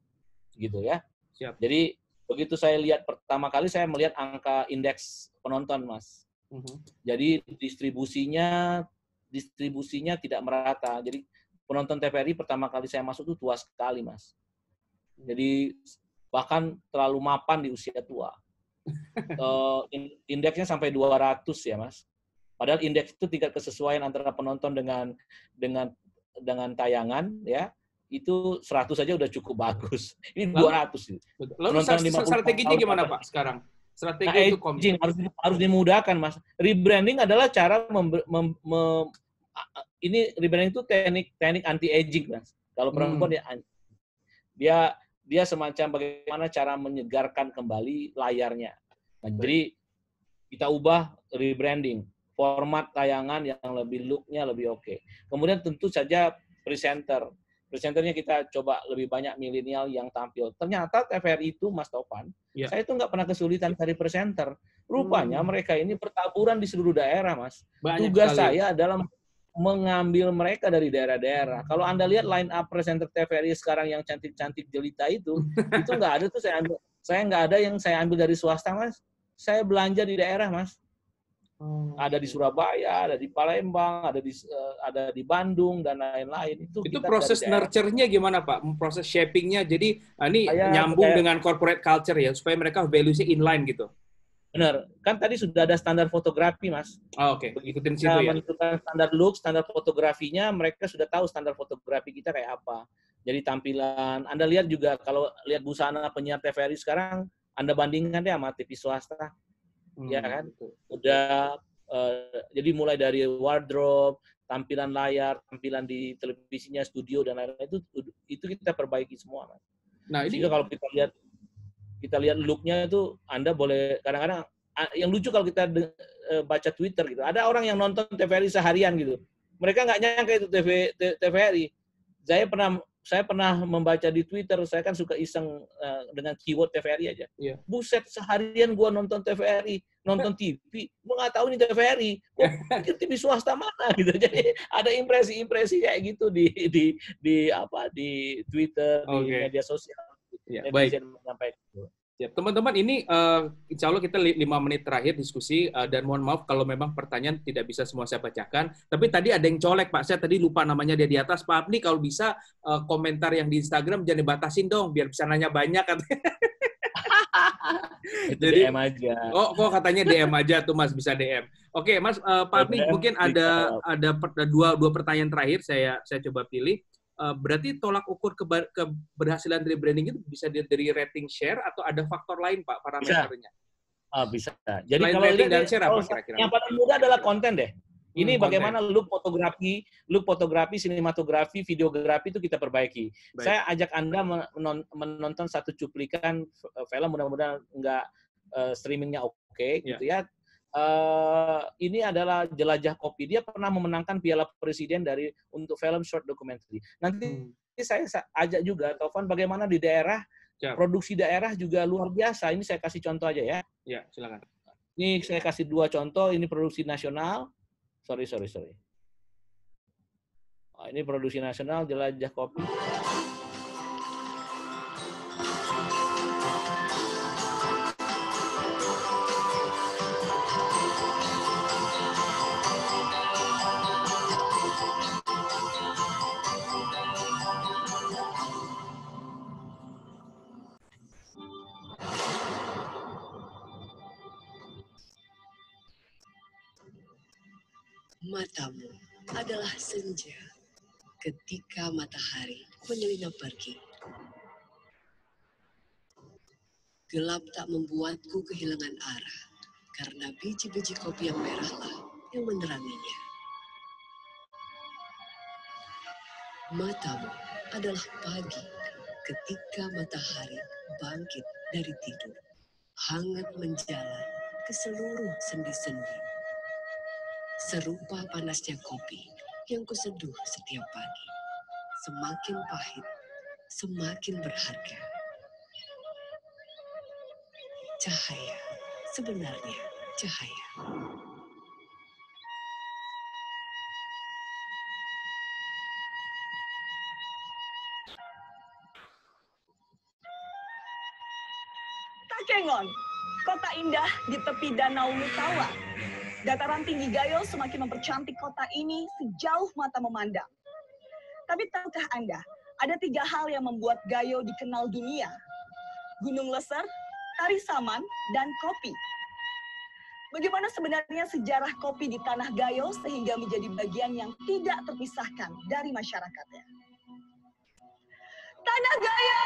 gitu ya Siap. jadi begitu saya lihat pertama kali saya melihat angka indeks penonton mas mm -hmm. jadi distribusinya distribusinya tidak merata jadi penonton TVRI pertama kali saya masuk itu tua sekali mas jadi bahkan terlalu mapan di usia tua uh, indeksnya sampai 200 ya mas padahal indeks itu tingkat kesesuaian antara penonton dengan dengan dengan tayangan ya itu 100 saja udah cukup bagus. Ini 200 gitu. Lalu strateginya gimana Pak sekarang? Strategi nah, itu harus harus dimudahkan Mas. Rebranding adalah cara mem, mem, mem, ini rebranding itu teknik teknik anti aging Mas. Kalau perempuan hmm. dia dia dia semacam bagaimana cara menyegarkan kembali layarnya. Nah, jadi kita ubah rebranding format tayangan yang lebih looknya lebih oke. Okay. Kemudian tentu saja presenter presenternya kita coba lebih banyak milenial yang tampil. Ternyata TVRI itu, Mas Topan, ya. saya itu nggak pernah kesulitan cari presenter. Rupanya hmm. mereka ini pertaburan di seluruh daerah, Mas. Banyak Tugas sekali. saya adalah mengambil mereka dari daerah-daerah. Kalau Anda lihat line up presenter TVRI sekarang yang cantik-cantik jelita itu, itu nggak ada tuh saya ambil. Saya nggak ada yang saya ambil dari swasta, Mas. Saya belanja di daerah, Mas. Hmm. Ada di Surabaya, ada di Palembang, ada di eh, ada di Bandung dan lain-lain. Itu, itu proses nurture-nya gimana Pak? Proses shaping-nya. Jadi ah, ini Ayah, nyambung kayak, dengan corporate culture ya supaya mereka value-nya inline gitu. Benar. Kan tadi sudah ada standar fotografi, Mas. Oh, oke. Okay. Ikutin situ nah, ya. menentukan standar look, standar fotografinya, mereka sudah tahu standar fotografi kita kayak apa. Jadi tampilan, Anda lihat juga kalau lihat busana penyiar TVRI sekarang, Anda bandingkan deh sama TV swasta. Hmm. Ya kan? Betul udah uh, jadi mulai dari wardrobe, tampilan layar, tampilan di televisinya, studio dan lain-lain itu itu kita perbaiki semua. Mas. Nah, ini Sehingga kalau kita lihat kita lihat looknya itu Anda boleh kadang-kadang yang lucu kalau kita de, e, eh, baca Twitter gitu. Ada orang yang nonton TVRI seharian gitu. Mereka nggak nyangka itu TV, TVRI. Saya pernah saya pernah membaca di Twitter, saya kan suka iseng uh, dengan keyword TVRI aja. Yeah. Buset, seharian gua nonton TVRI, nonton TV, gue nggak tahu ini TVRI. Gue pikir TV swasta mana gitu. Jadi ada impresi-impresi kayak gitu di di di apa di Twitter, okay. di media sosial. Yeah, iya, baik. Menyampaikan. Ya Teman-teman, ini uh, insya Allah kita lima menit terakhir diskusi, uh, dan mohon maaf kalau memang pertanyaan tidak bisa semua saya bacakan. Tapi tadi ada yang colek, Pak. Saya tadi lupa namanya dia di atas. Pak Abdi kalau bisa uh, komentar yang di Instagram jangan dibatasin dong, biar bisa nanya banyak. Jadi DM aja. Oh, kok katanya DM aja tuh Mas bisa DM. Oke, okay, Mas uh, Pak Abdi mungkin ada ada dua dua pertanyaan terakhir saya saya coba pilih. Uh, berarti tolak ukur keber keberhasilan branding itu bisa dari rating share atau ada faktor lain Pak parameternya? Bisa. Ah, bisa. Jadi Selain kalau rating dan share apa kira-kira? Yang paling mudah adalah konten deh. Hmm, Ini hmm, bagaimana konten. lu fotografi, lu fotografi, sinematografi, videografi itu kita perbaiki. Baik. Saya ajak Anda menonton satu cuplikan eh, film mudah-mudahan enggak eh, streamingnya oke okay, ya. yeah. gitu ya uh, ini adalah jelajah kopi. Dia pernah memenangkan Piala Presiden dari untuk film short documentary. Nanti hmm. saya ajak juga Taufan bagaimana di daerah Siap. Ya. produksi daerah juga luar biasa. Ini saya kasih contoh aja ya. Ya, silakan. Ini saya kasih dua contoh. Ini produksi nasional. Sorry, sorry, sorry. Oh, ini produksi nasional jelajah kopi. matamu adalah senja ketika matahari menyelinap pergi. Gelap tak membuatku kehilangan arah karena biji-biji kopi yang merahlah yang meneranginya. Matamu adalah pagi ketika matahari bangkit dari tidur, hangat menjalar ke seluruh sendi-sendi serupa panasnya kopi yang kuseduh setiap pagi. Semakin pahit, semakin berharga. Cahaya, sebenarnya cahaya. Takengon, kota indah di tepi Danau Mutawa, Dataran tinggi Gayo semakin mempercantik kota ini sejauh mata memandang. Tapi tahukah Anda, ada tiga hal yang membuat Gayo dikenal dunia. Gunung Leser, Tari Saman, dan kopi. Bagaimana sebenarnya sejarah kopi di tanah Gayo sehingga menjadi bagian yang tidak terpisahkan dari masyarakatnya? Tanah Gayo!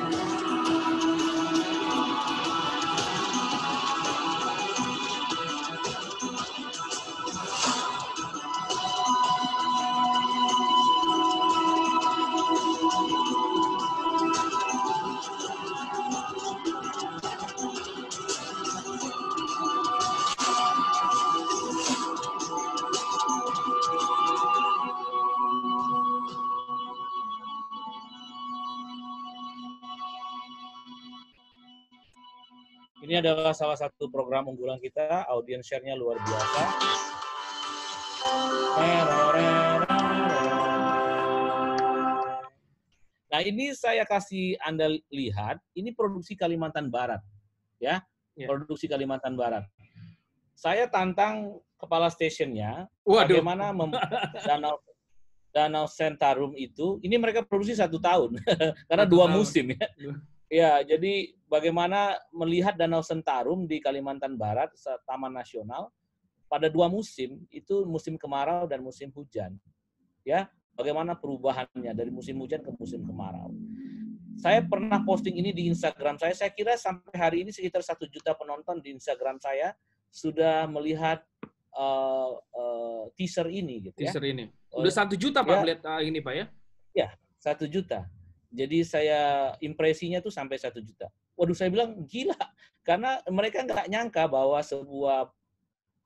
Thank you. adalah salah satu program unggulan kita, audience share-nya luar biasa. Nah, ini saya kasih Anda lihat, ini produksi Kalimantan Barat. Ya, ya. produksi Kalimantan Barat. Saya tantang kepala stasiunnya bagaimana danau danau Sentarum itu. Ini mereka produksi satu tahun karena dua musim ya. Ya, jadi bagaimana melihat Danau Sentarum di Kalimantan Barat, Taman Nasional, pada dua musim, itu musim kemarau dan musim hujan. Ya, bagaimana perubahannya dari musim hujan ke musim kemarau. Saya pernah posting ini di Instagram saya, saya kira sampai hari ini sekitar satu juta penonton di Instagram saya sudah melihat uh, uh, teaser ini. Gitu ya. teaser oh, ya. ini. Udah satu juta Pak ya. melihat uh, ini Pak ya? Ya, satu juta jadi saya impresinya tuh sampai satu juta. Waduh, saya bilang gila karena mereka nggak nyangka bahwa sebuah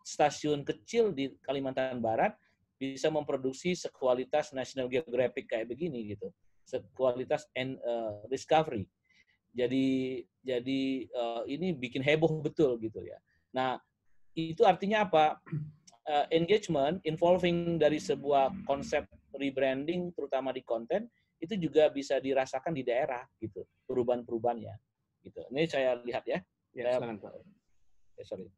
stasiun kecil di Kalimantan Barat bisa memproduksi sekualitas National Geographic kayak begini gitu, sekualitas and uh, eh, Discovery. Jadi jadi uh, ini bikin heboh betul gitu ya. Nah itu artinya apa? Uh, engagement involving dari sebuah konsep rebranding terutama di konten itu juga bisa dirasakan di daerah gitu perubahan-perubahannya gitu. Ini saya lihat ya. Ya, silakan, Pak. Eh, sorry.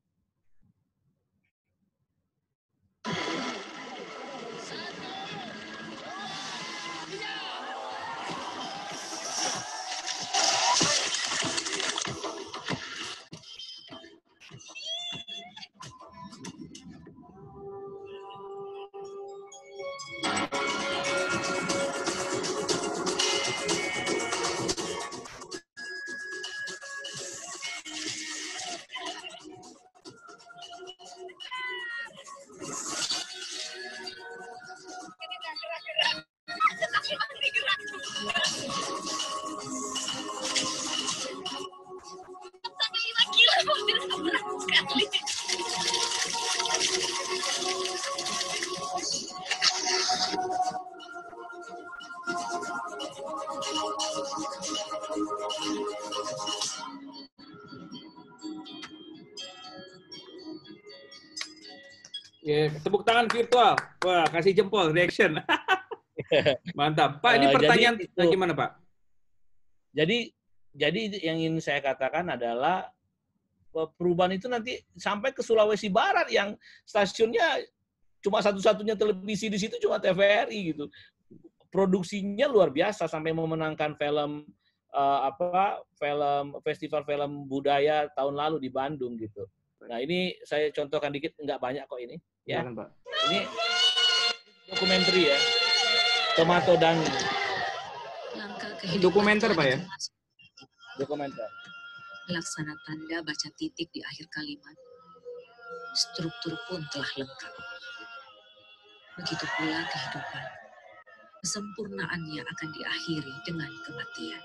kasih jempol, reaction. Mantap. Pak, ini eh, pertanyaan uh, jadi, gimana, Pak? Jadi jadi yang ingin saya katakan adalah eh, perubahan itu nanti sampai ke Sulawesi Barat yang stasiunnya cuma satu-satunya televisi di situ cuma TVRI gitu. Produksinya luar biasa sampai memenangkan film uh, apa film festival film budaya tahun lalu di Bandung gitu. Nah ini saya contohkan dikit nggak banyak kok ini ya. Ini dokumenter ya tomato dan dokumenter pak ya dokumenter laksana tanda baca titik di akhir kalimat struktur pun telah lengkap begitu pula kehidupan kesempurnaannya akan diakhiri dengan kematian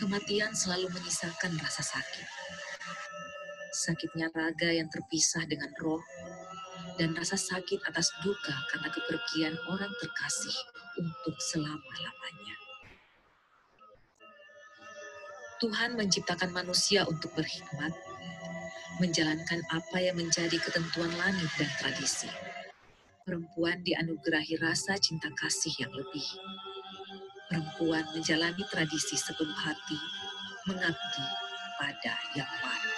kematian selalu menyisakan rasa sakit sakitnya raga yang terpisah dengan roh dan rasa sakit atas duka karena kepergian orang terkasih untuk selama-lamanya. Tuhan menciptakan manusia untuk berhikmat, menjalankan apa yang menjadi ketentuan langit dan tradisi. Perempuan dianugerahi rasa cinta kasih yang lebih. Perempuan menjalani tradisi sepenuh hati, mengabdi pada yang lain.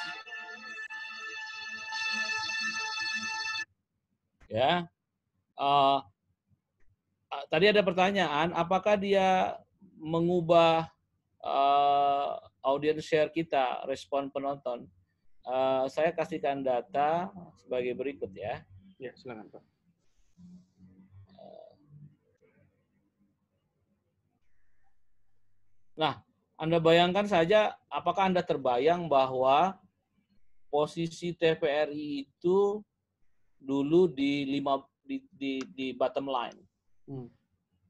ya uh, tadi ada pertanyaan apakah dia mengubah uh, eh, audience share kita respon penonton uh, saya kasihkan data sebagai berikut ya ya silakan pak Nah, Anda bayangkan saja apakah Anda terbayang bahwa posisi TVRI itu dulu di lima di di, di bottom line. Hmm.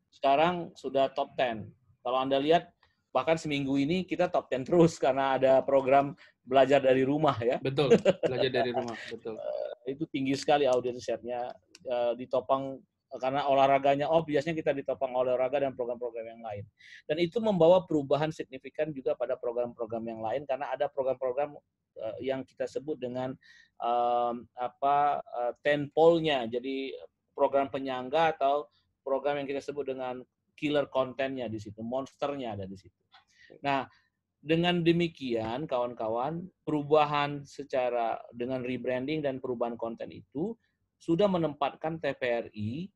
Sekarang sudah top ten Kalau Anda lihat bahkan seminggu ini kita top ten terus karena ada program belajar dari rumah ya. Betul, belajar dari rumah, betul. Eh, itu tinggi sekali audiensnya share-nya eh, ditopang karena olahraganya oh biasanya kita ditopang oleh olahraga dan program-program yang lain dan itu membawa perubahan signifikan juga pada program-program yang lain karena ada program-program eh, yang kita sebut dengan um, apa uh, eh, tenpolnya jadi program penyangga atau program yang kita sebut dengan killer kontennya di situ monsternya ada di situ nah dengan demikian kawan-kawan perubahan secara dengan rebranding dan perubahan konten itu sudah menempatkan TVRI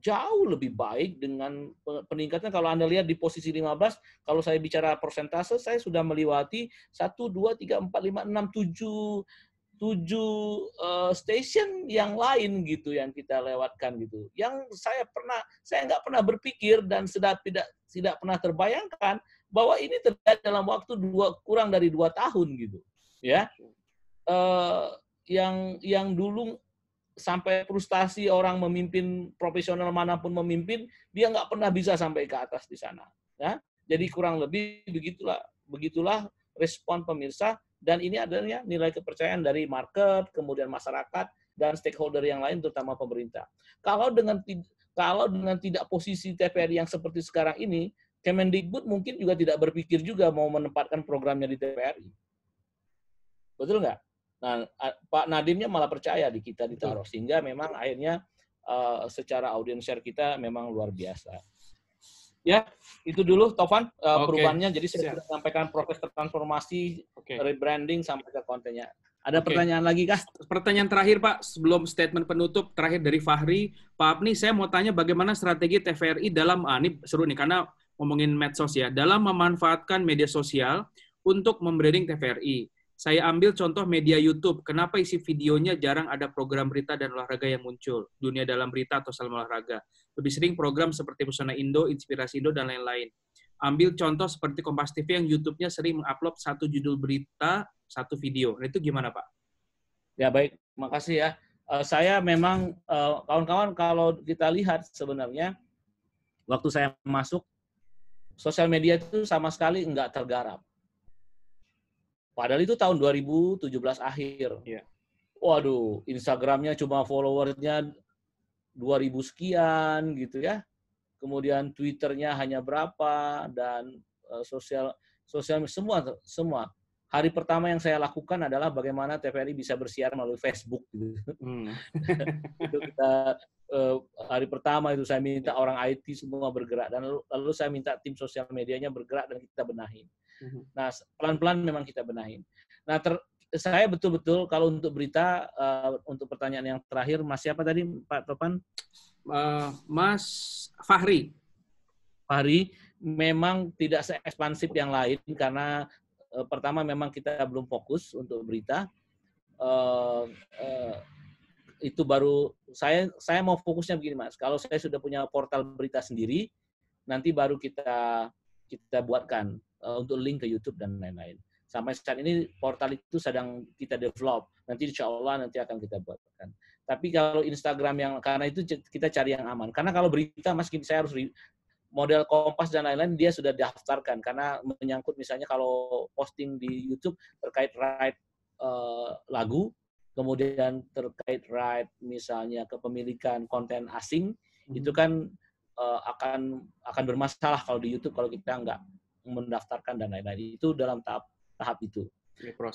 jauh lebih baik dengan peningkatan kalau Anda lihat di posisi 15 kalau saya bicara persentase saya sudah melewati 1 2 3 4 5 6 7 7 uh, station yang lain gitu yang kita lewatkan gitu. Yang saya pernah saya nggak pernah berpikir dan sudah tidak tidak pernah terbayangkan bahwa ini terjadi dalam waktu dua kurang dari dua tahun gitu. Ya. Uh, yang yang dulu sampai frustasi orang memimpin profesional manapun memimpin dia nggak pernah bisa sampai ke atas di sana ya jadi kurang lebih begitulah begitulah respon pemirsa dan ini adanya nilai kepercayaan dari market kemudian masyarakat dan stakeholder yang lain terutama pemerintah kalau dengan kalau dengan tidak posisi TPR yang seperti sekarang ini Kemendikbud mungkin juga tidak berpikir juga mau menempatkan programnya di TPRI betul nggak Nah, Pak Nadimnya malah percaya di kita ditaruh sehingga memang akhirnya uh, secara audience share kita memang luar biasa. Ya, itu dulu Tovan uh, eh, okay. perubahannya. Jadi saya sudah sampaikan proses transformasi, okay. rebranding sampai ke kontennya. Ada okay. pertanyaan lagi kah? Pertanyaan terakhir Pak, sebelum statement penutup terakhir dari Fahri, Pak Abni saya mau tanya bagaimana strategi TVRI dalam ah, ini seru nih karena ngomongin medsos ya, dalam memanfaatkan media sosial untuk membranding TVRI. Saya ambil contoh media YouTube. Kenapa isi videonya jarang ada program berita dan olahraga yang muncul? Dunia dalam berita atau salam olahraga. Lebih sering program seperti Pesona Indo, Inspirasi Indo, dan lain-lain. Ambil contoh seperti Kompas TV yang YouTube-nya sering mengupload satu judul berita, satu video. Nah, itu gimana, Pak? Ya, baik. Makasih ya. Eh, saya memang, eh, kawan-kawan, kalau kita lihat sebenarnya, waktu saya masuk, sosial media itu sama sekali nggak tergarap Padahal itu tahun 2017 akhir. Yeah. Waduh, Instagramnya cuma followernya 2000 sekian gitu ya. Kemudian Twitternya hanya berapa dan uh, sosial sosial semua semua. Hari pertama yang saya lakukan adalah bagaimana TVRI bisa bersiar melalui Facebook gitu. Hmm. itu kita eh, hari pertama itu saya minta orang IT semua bergerak dan lalu saya minta tim sosial medianya bergerak dan kita benahi. Mm-hmm. Nah, pelan-pelan memang kita benahi. Nah, ter, saya betul-betul kalau untuk berita, uh, untuk pertanyaan yang terakhir, Mas siapa tadi Pak Topan? Uh, Mas Fahri. Fahri memang tidak seekspansif yang lain karena uh, pertama memang kita belum fokus untuk berita. Uh, uh, itu baru saya saya mau fokusnya begini mas kalau saya sudah punya portal berita sendiri nanti baru kita kita buatkan uh, untuk link ke YouTube dan lain-lain. Sampai saat ini portal itu sedang kita develop. Nanti insya Allah nanti akan kita buatkan. Tapi kalau Instagram yang karena itu kita cari yang aman. Karena kalau berita Mas saya harus model Kompas dan lain-lain dia sudah daftarkan karena menyangkut misalnya kalau posting di YouTube terkait right uh, lagu, kemudian terkait right misalnya kepemilikan konten asing mm -hmm. itu kan uh, akan akan bermasalah kalau di YouTube kalau kita nggak mendaftarkan dan lain-lain itu dalam tahap tahap itu.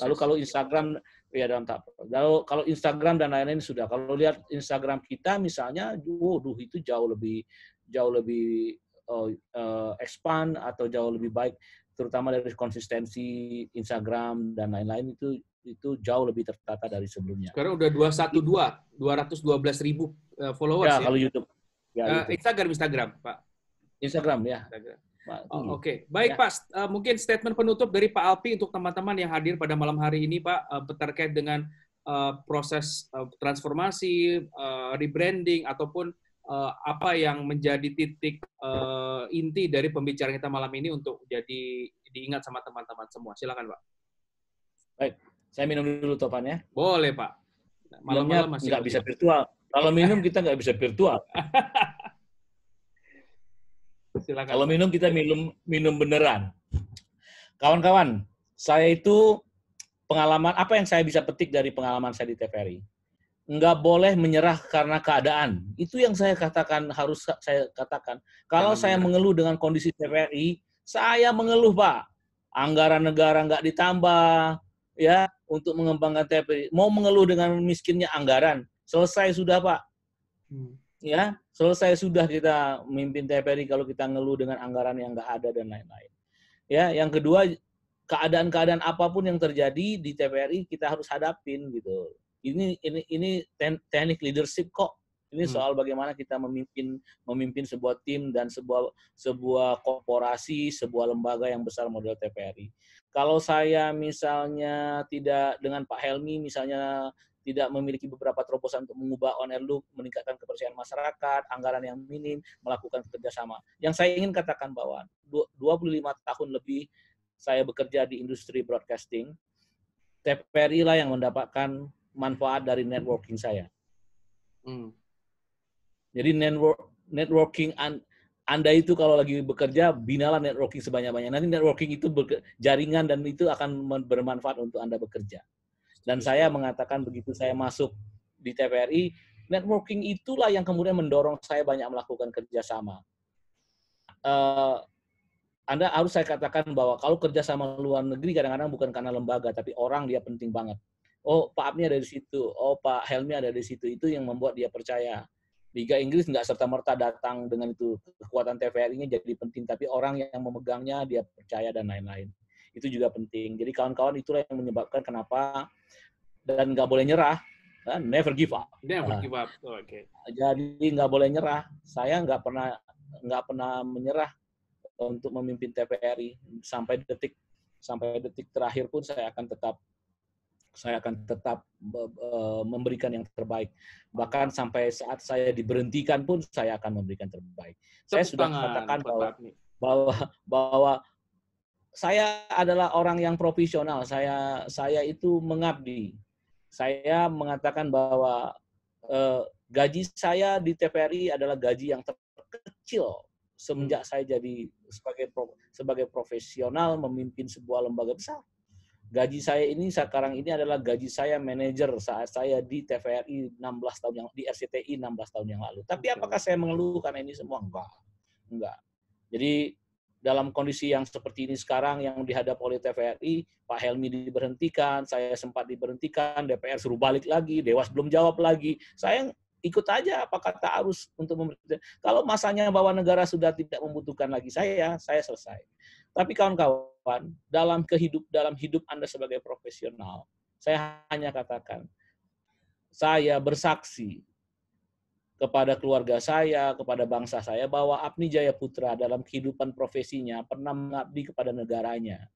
Lalu kalau Instagram ya dalam tahap. Lalu kalau Instagram dan lain-lain sudah. Kalau lihat Instagram kita misalnya, waduh itu jauh lebih jauh lebih uh, uh, expand atau jauh lebih baik terutama dari konsistensi Instagram dan lain-lain itu itu jauh lebih tertata dari sebelumnya. Sekarang udah 212, 212 ribu eh, followers ya. ya? kalau YouTube. Ya, uh, YouTube. Instagram, Instagram, Pak. Instagram, ya. Instagram. Oh, oke, okay. baik ya. Pak. Uh, mungkin statement penutup dari Pak Alpi untuk teman-teman yang hadir pada malam hari ini, Pak, uh, terkait dengan uh, proses uh, transformasi, uh, rebranding, ataupun uh, apa yang menjadi titik uh, inti dari pembicaraan kita malam ini untuk jadi diingat sama teman-teman semua. Silakan, Pak. Baik, saya minum dulu topannya. Boleh, Pak. Malam-malam masih nggak bisa virtual. Kalau minum kita nggak bisa virtual. Silakan. Kalau minum kita minum minum beneran. Kawan-kawan, saya itu pengalaman apa yang saya bisa petik dari pengalaman saya di TVRI? Enggak boleh menyerah karena keadaan. Itu yang saya katakan harus saya katakan. Kalau saya mengeluh dengan kondisi TVRI, saya mengeluh pak. Anggaran negara enggak ditambah, ya untuk mengembangkan TPI. Mau mengeluh dengan miskinnya anggaran, selesai sudah pak. Hmm ya selesai sudah kita memimpin TPRI kalau kita ngeluh dengan anggaran yang nggak ada dan lain-lain. Ya, yang kedua keadaan-keadaan apapun yang terjadi di TPRI kita harus hadapin gitu. Ini ini ini teknik leadership kok. Ini hmm. soal bagaimana kita memimpin memimpin sebuah tim dan sebuah sebuah korporasi, sebuah lembaga yang besar model TPRI. Kalau saya misalnya tidak dengan Pak Helmi misalnya tidak memiliki beberapa terobosan untuk mengubah on air loop, meningkatkan kepercayaan masyarakat, anggaran yang minim, melakukan kerjasama. Yang saya ingin katakan bahwa 25 tahun lebih saya bekerja di industri broadcasting, TPRI lah yang mendapatkan manfaat dari networking saya. Hmm. Jadi network networking an, Anda itu kalau lagi bekerja binalah networking sebanyak-banyaknya. Nanti networking itu jaringan dan itu akan bermanfaat untuk Anda bekerja. Dan saya mengatakan begitu saya masuk di TVRI, networking itulah yang kemudian mendorong saya banyak melakukan kerjasama. Uh, anda harus saya katakan bahwa kalau kerjasama luar negeri kadang-kadang bukan karena lembaga, tapi orang dia penting banget. Oh, Pak Abni ada di situ. Oh, Pak Helmi ada di situ. Itu yang membuat dia percaya. Liga Inggris nggak serta-merta datang dengan itu. Kekuatan TVRI-nya jadi penting, tapi orang yang memegangnya dia percaya dan lain-lain itu juga penting. Jadi kawan-kawan itulah yang menyebabkan kenapa dan nggak boleh nyerah. Nah, never give up. Never nah. give up. Oh, Oke. Okay. Jadi nggak boleh nyerah. Saya nggak pernah nggak pernah menyerah untuk memimpin TPRI sampai detik sampai detik terakhir pun saya akan tetap saya akan tetap memberikan yang terbaik. Bahkan sampai saat saya diberhentikan pun saya akan memberikan terbaik. saya sudah tangan, katakan bahwa bahwa saya adalah orang yang profesional. Saya saya itu mengabdi. Saya mengatakan bahwa eh, gaji saya di TPRI adalah gaji yang terkecil semenjak saya jadi sebagai sebagai profesional memimpin sebuah lembaga besar. Gaji saya ini sekarang ini adalah gaji saya manajer saat saya di TVRI 16 tahun yang di RCTI 16 tahun yang lalu. Tapi apakah saya mengeluh karena ini semua enggak? Enggak. Jadi dalam kondisi yang seperti ini sekarang yang dihadap oleh TVRI, Pak Helmi diberhentikan, saya sempat diberhentikan, DPR suruh balik lagi, Dewas belum jawab lagi. Saya ikut aja apa kata arus untuk memberhentikan. Kalau masanya bahwa negara sudah tidak membutuhkan lagi saya, saya selesai. Tapi kawan-kawan, dalam kehidup dalam hidup Anda sebagai profesional, saya hanya katakan saya bersaksi kepada keluarga saya, kepada bangsa saya, bahwa Abni Jaya Putra dalam kehidupan profesinya pernah mengabdi kepada negaranya.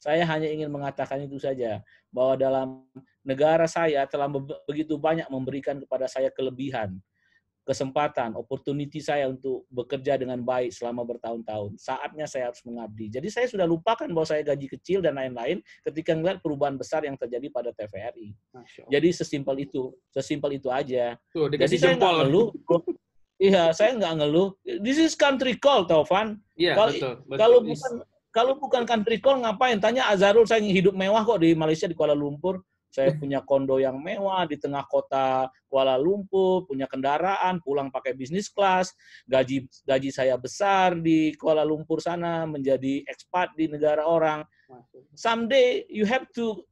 Saya hanya ingin mengatakan itu saja, bahwa dalam negara saya telah begitu banyak memberikan kepada saya kelebihan kesempatan, opportunity saya untuk bekerja dengan baik selama bertahun-tahun. Saatnya saya harus mengabdi. Jadi saya sudah lupakan bahwa saya gaji kecil dan lain-lain ketika melihat perubahan besar yang terjadi pada TVRI. Jadi sesimpel itu, sesimpel itu aja. Tuh, Jadi saya nggak ngeluh. iya, saya nggak ngeluh. This is country call, Taufan. Iya, kalau, betul, betul. Kalau bukan kalau bukan country call ngapain? Tanya Azharul, saya hidup mewah kok di Malaysia di Kuala Lumpur. Saya punya kondo yang mewah di tengah kota Kuala Lumpur, punya kendaraan, pulang pakai bisnis kelas, gaji gaji saya besar di Kuala Lumpur sana, menjadi ekspat di negara orang. Someday you have to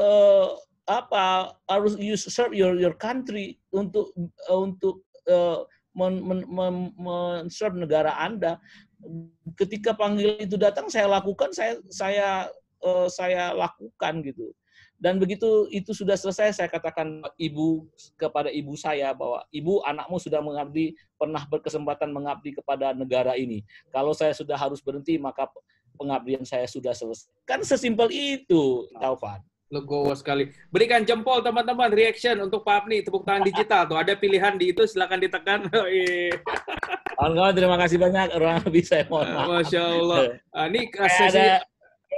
uh, apa harus you serve your your country untuk uh, untuk uh, men, men, men, men serve negara Anda. Ketika panggil itu datang saya lakukan saya saya uh, saya lakukan gitu. Dan begitu itu sudah selesai, saya katakan ibu kepada ibu saya bahwa ibu anakmu sudah mengabdi, pernah berkesempatan mengabdi kepada negara ini. Kalau saya sudah harus berhenti, maka pengabdian saya sudah selesai. Kan sesimpel itu, Taufan. Legowo sekali. Berikan jempol teman-teman, reaction untuk Pak Apni, tepuk tangan digital tuh. Ada pilihan di itu, silahkan ditekan. Kawan-kawan, terima kasih banyak. Orang bisa mohon eh, maaf. Masya Allah. Eh. Ah, ini eh, ada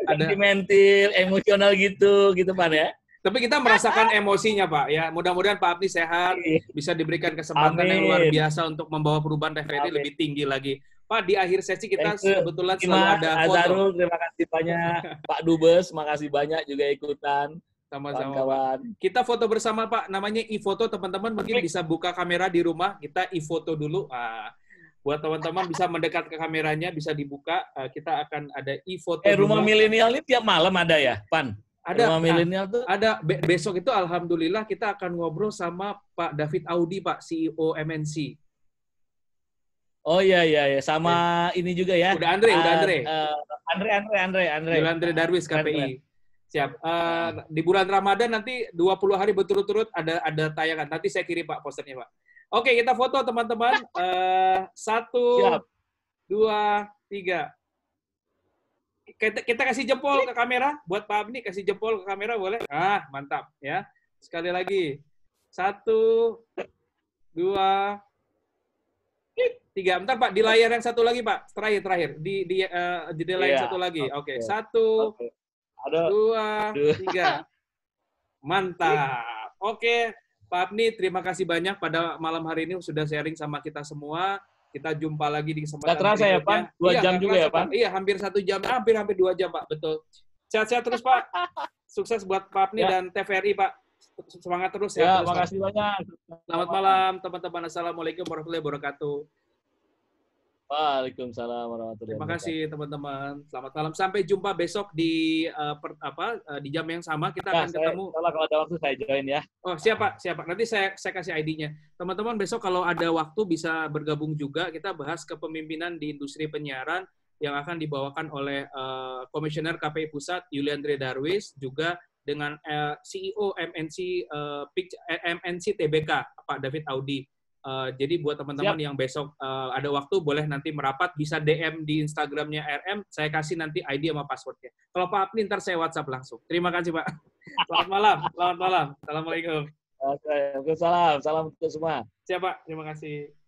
ada sentimental, emosional gitu, gitu Pak ya. Tapi kita merasakan emosinya Pak ya. Mudah-mudahan Pak Abdi sehat, iya. bisa diberikan kesempatan Amin. yang luar biasa untuk membawa perubahan referensi lebih tinggi lagi. Pak di akhir sesi kita kebetulan selalu ada foto. Azarul, terima kasih banyak. Pak Dubes, Terima kasih banyak juga ikutan. Sama-sama. Kita foto bersama Pak. Namanya e-foto teman-teman mungkin bisa buka kamera di rumah. Kita e-foto dulu. Ah buat teman-teman bisa mendekat ke kameranya, bisa dibuka. Eh, kita akan ada e-foto. Eh, rumah milenial ini tiap malam ada ya, Pan? Ada. Rumah ah, milenial tuh. Ada. Be besok itu alhamdulillah kita akan ngobrol sama Pak David Audi, Pak CEO MNC. Oh iya iya iya sama ya. ini juga ya. Udah Andre, uh, udah Andre. Uh, Andre Andre Andre Andre. Andre. Andre Darwis KPI. Andre. Siap. Uh, di bulan Ramadan nanti 20 hari berturut-turut ada ada tayangan. Nanti saya kirim Pak posternya Pak. Oke, kita foto teman-teman. Uh, satu, Siap. dua, tiga. Kita, kita kasih jempol ke kamera. Buat Pak Abni, kasih jempol ke kamera boleh? Ah, mantap. ya. Sekali lagi. Satu, dua, tiga. Bentar Pak, di layar yang satu lagi Pak. Terakhir, terakhir. Di, di, uh, eh, di layar yeah. satu lagi. Oke, okay. okay. satu, okay. dua, tiga. Mantap. Oke, Pak Abni, terima kasih banyak pada malam hari ini sudah sharing sama kita semua. Kita jumpa lagi di kesempatan. Gak terasa ya, Pak? Dua iya, jam juga ya, terasa, ya, Pak? Iya, hampir satu jam. Hampir-hampir dua jam, Pak. Betul. Sehat-sehat terus, Pak. Sukses buat Pak Abni ya. dan TVRI, Pak. Semangat terus ya. Ya, terus, makasih Pak. banyak. Selamat malam, teman-teman. Assalamualaikum warahmatullahi wabarakatuh. Waalaikumsalam warahmatullahi wabarakatuh. Terima kasih teman-teman. Selamat malam. Sampai jumpa besok di uh, per, apa uh, di jam yang sama kita nah, akan saya, ketemu. Kalau, kalau ada waktu saya join ya. Oh, siapa? Siapa? Nanti saya saya kasih ID-nya. Teman-teman besok kalau ada waktu bisa bergabung juga kita bahas kepemimpinan di industri penyiaran yang akan dibawakan oleh uh, komisioner KPI Pusat Yuliandre Darwis juga dengan uh, CEO MNC uh, MNC TBK Pak David Audi. Eh, jadi buat teman-teman yang besok uh, ada waktu boleh nanti merapat bisa DM di Instagramnya RM. Saya kasih nanti ID sama passwordnya. Kalau Pak Apni ntar saya WhatsApp langsung. Terima kasih Pak. Selamat malam. Selamat malam. Assalamualaikum. Oke, salam. Salam untuk semua. Siapa? Terima kasih.